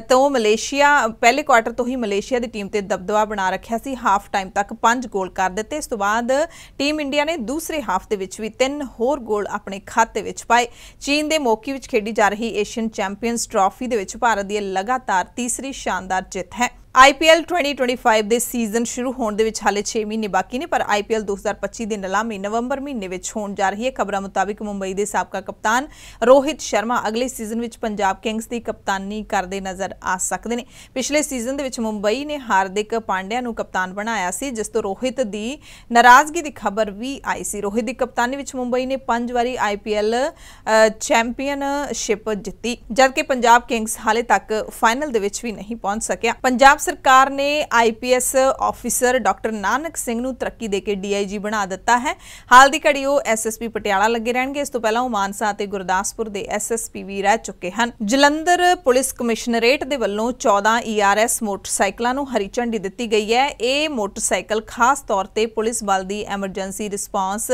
ਤੋਂ ਮਲੇਸ਼ੀਆ ਪਹਿਲੇ ਕੁਆਟਰ ਤੋਂ ਹੀ ਮਲੇਸ਼ੀਆ ਦੀ ਟੀਮ ਤੇ ਦਬਦਬਾ ਬਣਾ ਰੱਖਿਆ ਸੀ ਹਾਫ ਟਾਈਮ ਤੱਕ 5 ਗੋਲ ਕਰ ਦਿੱਤੇ ਇਸ ਤੋਂ ਬਾਅਦ ਟੀਮ ਇੰਡੀਆ ਨੇ ਦੂਸਰੇ ਹਾਫ ਦੇ ਵਿੱਚ ਵੀ ਤਿੰਨ ਹੋਰ ਗੋਲ ਆਪਣੇ ਖਾਤੇ ਵਿੱਚ ਪਾਏ ਚੀਨ ਦੇ ਮੋਕੀ ਵਿੱਚ ਖੇਡੀ ਜਾ ਰਹੀ ਏਸ਼ੀਅਨ ਚੈਂਪੀਅਨਸ ਟਰਾਫੀ ਦੇ ਵਿੱਚ ਭਾਰਤ ਦੀ ਲਗਾਤਾਰ ਤੀਸਰੀ ਸ਼ਾਨਦਾਰ ਜਿੱਤ ਹੈ ਆਈਪੀਐਲ 2025 ਦੇ ਸੀਜ਼ਨ ਸ਼ੁਰੂ ਹੋਣ ਦੇ ਵਿੱਚ ਹਾਲੇ 6 ਮਹੀਨੇ ਬਾਕੀ ਨੇ ਪਰ ਆਈਪੀਐਲ 2025 ਦੀ ਨਿਲਾਮੀ ਨਵੰਬਰ ਮਹੀਨੇ ਵਿੱਚ ਹੋਣ ਜਾ ਰਹੀ ਹੈ ਖਬਰਾਂ ਮੁਤਾਬਕ ਮੁੰਬਈ ਦੇ ਸਾਬਕਾ ਕਪਤਾਨ ਰੋਹਿਤ ਸ਼ਰਮਾ ਅਗਲੇ ਸੀਜ਼ਨ ਵਿੱਚ ਪੰਜਾਬ ਕਿੰਗਸ ਦੀ ਕਪਤਾਨੀ ਕਰਦੇ ਨਜ਼ਰ ਆ ਸਕਦੇ ਨੇ ਪਿਛਲੇ ਸੀਜ਼ਨ ਦੇ ਵਿੱਚ ਮੁੰਬਈ ਨੇ ਹਾਰਦਿਕ ਪਾਂਡਿਆ ਨੂੰ ਕਪਤਾਨ ਬਣਾਇਆ ਸੀ ਜਿਸ ਤੋਂ ਰੋਹਿਤ ਦੀ ਨਾਰਾਜ਼ਗੀ ਦੀ ਖਬਰ ਵੀ ਆਈ ਸੀ ਰੋਹਿਤ ਦੀ ਕਪਤਾਨੀ ਵਿੱਚ ਮੁੰਬਈ ਨੇ 5 ਵਾਰੀ ਆਈਪੀਐਲ ਚੈਂਪੀਅਨਸ਼ਿਪ ਜਿੱਤੀ ਜਦਕਿ ਪੰਜਾਬ ਕਿੰਗਸ ਹਾਲੇ ਤੱਕ ਫਾਈਨਲ ਦੇ ਵਿੱਚ ਵੀ ਨਹੀਂ ਪਹੁੰਚ ਸਕਿਆ ਪੰਜਾਬ ਪੰਜਾਬ ਸਰਕਾਰ ਨੇ IPS officer doctor Nanak Singh ਨੂੰ ਤਰੱਕੀ ਦੇ ਕੇ ਡੀਆਈਜੀ ਬਣਾ ਦਿੱਤਾ ਹੈ ਹਾਲ ਦੀ ਘੜੀ ਉਹ ਐਸਐਸਪੀ ਪਟਿਆਲਾ ਲੱਗੇ ਰਹਿਣਗੇ ਇਸ ਤੋਂ ਪਹਿਲਾਂ ਉਹ ਮਾਨਸਾ ਅਤੇ ਗੁਰਦਾਸਪੁਰ ਦੇ ਐਸਐਸਪੀ ਵੀ ਰਹਿ ਚੁੱਕੇ ਹਨ ਜਲੰਧਰ ਪੁਲਿਸ ਕਮਿਸ਼ਨਰੇਟ ਦੇ ਵੱਲੋਂ 14 ਈਆਰਐਸ ਮੋਟਰਸਾਈਕਲਾਂ ਨੂੰ ਹਰੀ ਝੰਡੀ ਦਿੱਤੀ ਗਈ ਹੈ ਇਹ ਮੋਟਰਸਾਈਕਲ ਖਾਸ ਤੌਰ ਤੇ ਪੁਲਿਸ ਬਲ ਦੀ ਐਮਰਜੈਂਸੀ ਰਿਸਪਾਂਸ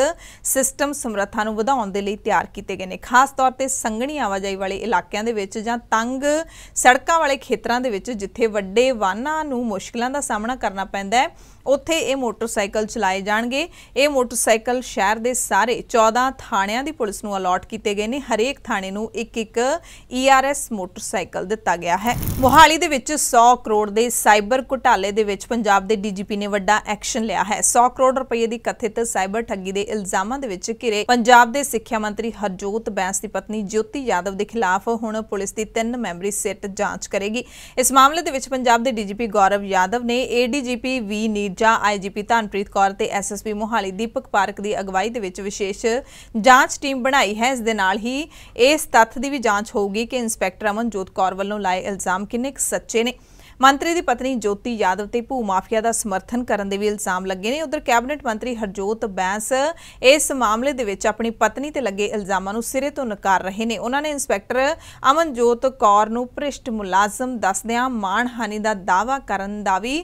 ਸਿਸਟਮ ਸਮਰੱਥਾ ਨੂੰ ਵਧਾਉਣ ਦੇ ਲਈ ਤਿਆਰ ਕੀਤੇ ਗਏ ਨੇ ਖਾਸ ਤੌਰ ਤੇ ਸੰਘਣੀ ਆਵਾਜਾਈ ਵਾਲੇ ਇਲਾਕਿਆਂ ਦੇ ਵਿੱਚ ਜਾਂ ਤੰਗ ਸੜਕਾਂ ਵਾਲੇ ਖੇਤਰਾਂ ਦੇ ਵਿੱਚ ਜਿੱਥੇ ਵੱਡੇ ਵਨ ਕਿਸਾਨਾਂ ਨੂੰ ਮੁਸ਼ਕਲਾਂ ਦਾ ਸਾਹਮਣਾ ਕਰਨਾ ਪੈਂਦਾ ਹੈ ਉੱਥੇ ਇਹ ਮੋਟਰਸਾਈਕਲ ਚਲਾਏ ਜਾਣਗੇ ਇਹ ਮੋਟਰਸਾਈਕਲ ਸ਼ਹਿਰ ਦੇ ਸਾਰੇ 14 ਥਾਣਿਆਂ ਦੀ ਪੁਲਿਸ ਨੂੰ ਅਲਾਟ ਕੀਤੇ ਗਏ ਨੇ ਹਰੇਕ ਥਾਣੇ ਨੂੰ ਇੱਕ ਇੱਕ ਈਆਰਐਸ ਮੋਟਰਸਾਈਕਲ ਦਿੱਤਾ ਗਿਆ ਹੈ ਮੋਹਾਲੀ ਦੇ ਵਿੱਚ 100 ਕਰੋੜ ਦੇ ਸਾਈਬਰ ਘੁਟਾਲੇ ਦੇ ਵਿੱਚ ਪੰਜਾਬ ਦੇ ਡੀਜੀਪੀ ਨੇ ਵੱਡਾ ਐਕਸ਼ਨ ਲਿਆ ਹੈ 100 ਕਰੋੜ ਰੁਪਏ ਦੀ ਕਥਿਤ ਸਾਈਬਰ ਠੱਗੀ ਦੇ ਇਲਜ਼ਾਮਾਂ ਦੇ ਵਿੱਚ ਘਿਰੇ ਪੰਜਾਬ ਦੇ ਸਿੱਖਿਆ ਮੰਤਰੀ ਹਰਜੋਤ ਬੈਂਸ ਦੀ ਪਤਨੀ ਜੋਤੀ ਯਾਦਵ ਦੇ ਖਿਲਾਫ ਹੁਣ ਪੁਲਿਸ ਦੀ 3 ਮੈਂਬਰੀ ਸਿੱਟ ਜਾਂਚ ਕਰੇਗੀ ਇਸ ਮਾਮਲੇ ਦੇ ਵਿੱਚ ਪੰਜਾਬ ਦੇ ਡੀਜੀਪੀ ਗੌਰਵ ਯਾਦਵ ਨੇ ਏਡੀਜੀਪੀ ਵੀ ਨੀਡ ਤੀਜਾ ਆਈਜੀਪੀ ਧਨਪ੍ਰੀਤ ਕੌਰ ਤੇ ਐਸਐਸਪੀ ਮੋਹਾਲੀ ਦੀਪਕ ਪਾਰਕ ਦੀ ਅਗਵਾਈ ਦੇ ਵਿੱਚ ਵਿਸ਼ੇਸ਼ ਜਾਂਚ ਟੀਮ ਬਣਾਈ ਹੈ ਇਸ ਦੇ ਨਾਲ ਹੀ ਇਸ ਤੱਥ ਦੀ ਵੀ ਜਾਂਚ ਹੋਊਗੀ ਕਿ ਇੰਸਪੈਕਟਰ ਅਮਨਜੋਤ ਕੌਰ ਵੱਲੋਂ ਲਾਏ ਇਲਜ਼ਾਮ ਕਿੰਨੇ ਸੱਚੇ ਨੇ ਮੰਤਰੀ ਦੀ ਪਤਨੀ ਜੋਤੀ ਯਾਦਵ ਤੇ ਭੂ ਮਾਫੀਆ ਦਾ ਸਮਰਥਨ ਕਰਨ ਦੇ ਵੀ ਇਲਜ਼ਾਮ ਲੱਗੇ ਨੇ ਉਧਰ ਕੈਬਨਿਟ ਮੰਤਰੀ ਹਰਜੋਤ ਬੈਂਸ ਇਸ ਮਾਮਲੇ ਦੇ ਵਿੱਚ ਆਪਣੀ ਪਤਨੀ ਤੇ ਲੱਗੇ ਇਲਜ਼ਾਮਾਂ ਨੂੰ ਸਿਰੇ ਤੋਂ ਨਕਾਰ ਰਹੇ ਨੇ ਉਹਨਾਂ ਨੇ ਇੰਸਪੈਕਟਰ ਅਮਨਜੋਤ ਕੌਰ ਨੂੰ ਭ੍ਰਿਸ਼ਟ ਮੁਲਾਜ਼ਮ ਦੱਸਦਿਆਂ ਮਾਣਹਾਨੀ ਦਾ ਦਾਵਾ ਕਰਨ ਦਾ ਵੀ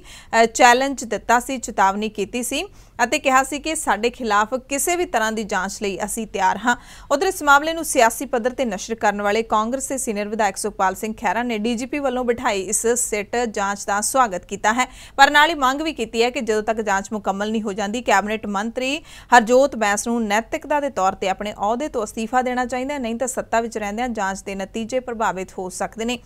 ਚੈਲੰਜ ਦਿੱਤਾ ਸੀ ਚੇਤਾਵਨੀ ਕੀਤੀ ਸੀ ਅਤੇ ਕਿਹਾ ਸੀ ਕਿ ਸਾਡੇ ਖਿਲਾਫ ਕਿਸੇ ਵੀ ਤਰ੍ਹਾਂ ਦੀ ਜਾਂਚ ਲਈ ਅਸੀਂ ਤਿਆਰ ਹਾਂ ਉਧਰ ਇਸ ਮਾਮਲੇ ਨੂੰ ਸਿਆਸੀ ਪੱਧਰ ਤੇ ਨਸ਼ਰ ਕਰਨ ਵਾਲੇ ਕਾਂਗਰਸ ਦੇ ਸੀਨੀਅਰ ਵਿਧਾਇਕ ਸੁਖਪਾਲ ਸਿੰਘ ਖਹਿਰਾ ਨੇ ਡੀਜੀਪੀ ਵੱਲੋਂ ਬਿਠਾਈ ਇਸ ਸਿੱਟ ਜਾਂਚ ਦਾ ਸਵਾਗਤ ਕੀਤਾ ਹੈ ਪਰ ਨਾਲ ਹੀ ਮੰਗ ਵੀ ਕੀਤੀ ਹੈ ਕਿ ਜਦੋਂ ਤੱਕ ਜਾਂਚ ਮੁਕੰਮਲ ਨਹੀਂ ਹੋ ਜਾਂਦੀ ਕੈਬਨਿਟ ਮੰਤਰੀ ਹਰਜੋਤ ਬੈਂਸ ਨੂੰ ਨੈਤਿਕਤਾ ਦੇ ਤੌਰ ਤੇ ਆਪਣੇ ਅਹੁਦੇ ਤੋਂ ਅਸਤੀਫਾ ਦੇਣਾ ਚਾਹੀਦਾ ਹੈ ਨਹੀਂ ਤਾਂ ਸੱਤਾ ਵਿੱਚ ਰਹਿੰਦਿਆਂ ਜਾਂਚ ਦੇ ਨਤੀਜੇ ਪ੍ਰਭਾਵਿਤ ਹੋ ਸਕਦੇ ਨੇ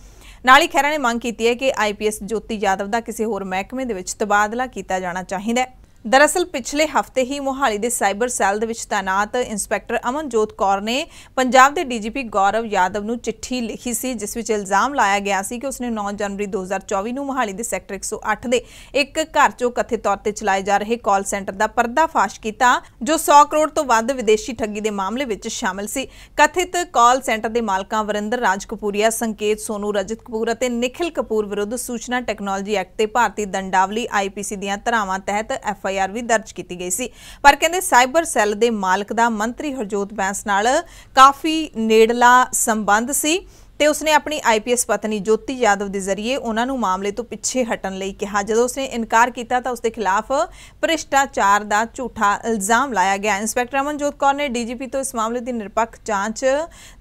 ਨਾਲ ਹੀ ਖਹਿਰਾ ਨੇ ਮੰਗ ਕੀਤੀ ਹੈ ਕਿ ਆਈਪੀਐਸ ਜੋਤੀ ਯਾਦਵ ਦਾ ਕਿਸੇ ਹੋਰ ਮਹਿਕਮੇ ਦੇ ਵਿੱਚ ਤਬਾਦਲਾ ਕੀਤਾ ਜਾਣਾ ਚਾਹੀਦਾ ਹੈ ਦਰਅਸਲ ਪਿਛਲੇ ਹਫਤੇ ਹੀ ਮੋਹਾਲੀ ਦੇ ਸਾਈਬਰ ਸੈੱਲ ਦੇ ਵਿੱਚ ਤਾਇਨਾਤ ਇੰਸਪੈਕਟਰ ਅਮਨਜੋਤ ਕੌਰ ਨੇ ਪੰਜਾਬ ਦੇ ਡੀਜੀਪੀ ਗੌਰਵ ਯਾਦਵ ਨੂੰ ਚਿੱਠੀ ਲਿਖੀ ਸੀ ਜਿਸ ਵਿੱਚ ਇਲਜ਼ਾਮ ਲਾਇਆ ਗਿਆ ਸੀ ਕਿ ਉਸਨੇ 9 ਜਨਵਰੀ 2024 ਨੂੰ ਮੋਹਾਲੀ ਦੇ ਸੈਕਟਰ 108 ਦੇ ਇੱਕ ਘਰ 'ਚੋਂ ਕਥਿਤ ਤੌਰ ਤੇ ਚਲਾਏ ਜਾ ਰਹੇ ਕਾਲ ਸੈਂਟਰ ਦਾ ਪਰਦਾਫਾਸ਼ ਕੀਤਾ ਜੋ 100 ਕਰੋੜ ਤੋਂ ਵੱਧ ਵਿਦੇਸ਼ੀ ਠੱਗੀ ਦੇ ਮਾਮਲੇ ਵਿੱਚ ਸ਼ਾਮਲ ਸੀ ਕਥਿਤ ਕਾਲ ਸੈਂਟਰ ਦੇ ਮਾਲਕਾਂ ਵਰਿੰਦਰ ਰਾਜ ਕਪੂਰੀਆ ਸੰਕੇਤ ਸੋਨੂ ਰਜਤ ਕਪੂਰ ਅਤੇ ਨਿਖਿਲ ਕਪੂਰ ਵਿਰੁੱਧ ਸੂਚਨਾ ਟੈਕਨੋਲੋਜੀ ਐਕਟ ਤੇ ਭਾਰਤੀ ਦੰਡਾਵਲੀ ਆਈਪੀਸੀ ਦੀਆਂ ਧਰਾਵਾਂ ਤਹਿਤ ਐਫਆਈ ਆਰ ਵੀ ਦਰਜ ਕੀਤੀ ਗਈ ਸੀ ਪਰ ਕਹਿੰਦੇ ਸਾਈਬਰ ਸੈੱਲ ਦੇ ਮਾਲਕ ਦਾ ਮੰਤਰੀ ਹਰਜੋਤ ਬੈਂਸ ਨਾਲ ਕਾਫੀ ਨੇੜਲਾ ਸੰਬੰਧ ਸੀ ਤੇ ਉਸਨੇ ਆਪਣੀ ਆਈਪੀਐਸ ਪਤਨੀ ਜੋਤੀ ਯਾਦਵ ਦੇ ਜ਼ਰੀਏ ਉਹਨਾਂ ਨੂੰ ਮਾਮਲੇ ਤੋਂ ਪਿੱਛੇ ਹਟਣ ਲਈ ਕਿਹਾ ਜਦੋਂ ਉਸਨੇ ਇਨਕਾਰ ਕੀਤਾ ਤਾਂ ਉਸਦੇ ਖਿਲਾਫ ਭ੍ਰਿਸ਼ਟਾਚਾਰ ਦਾ ਝੂਠਾ ਇਲਜ਼ਾਮ ਲਾਇਆ ਗਿਆ ਇੰਸਪੈਕਟਰ ਅਮਨਜੋਤ ਕੌਰ ਨੇ ਡੀਜੀਪੀ ਤੋਂ ਇਸ ਮਾਮਲੇ ਦੀ ਨਿਰਪੱਖ ਜਾਂਚ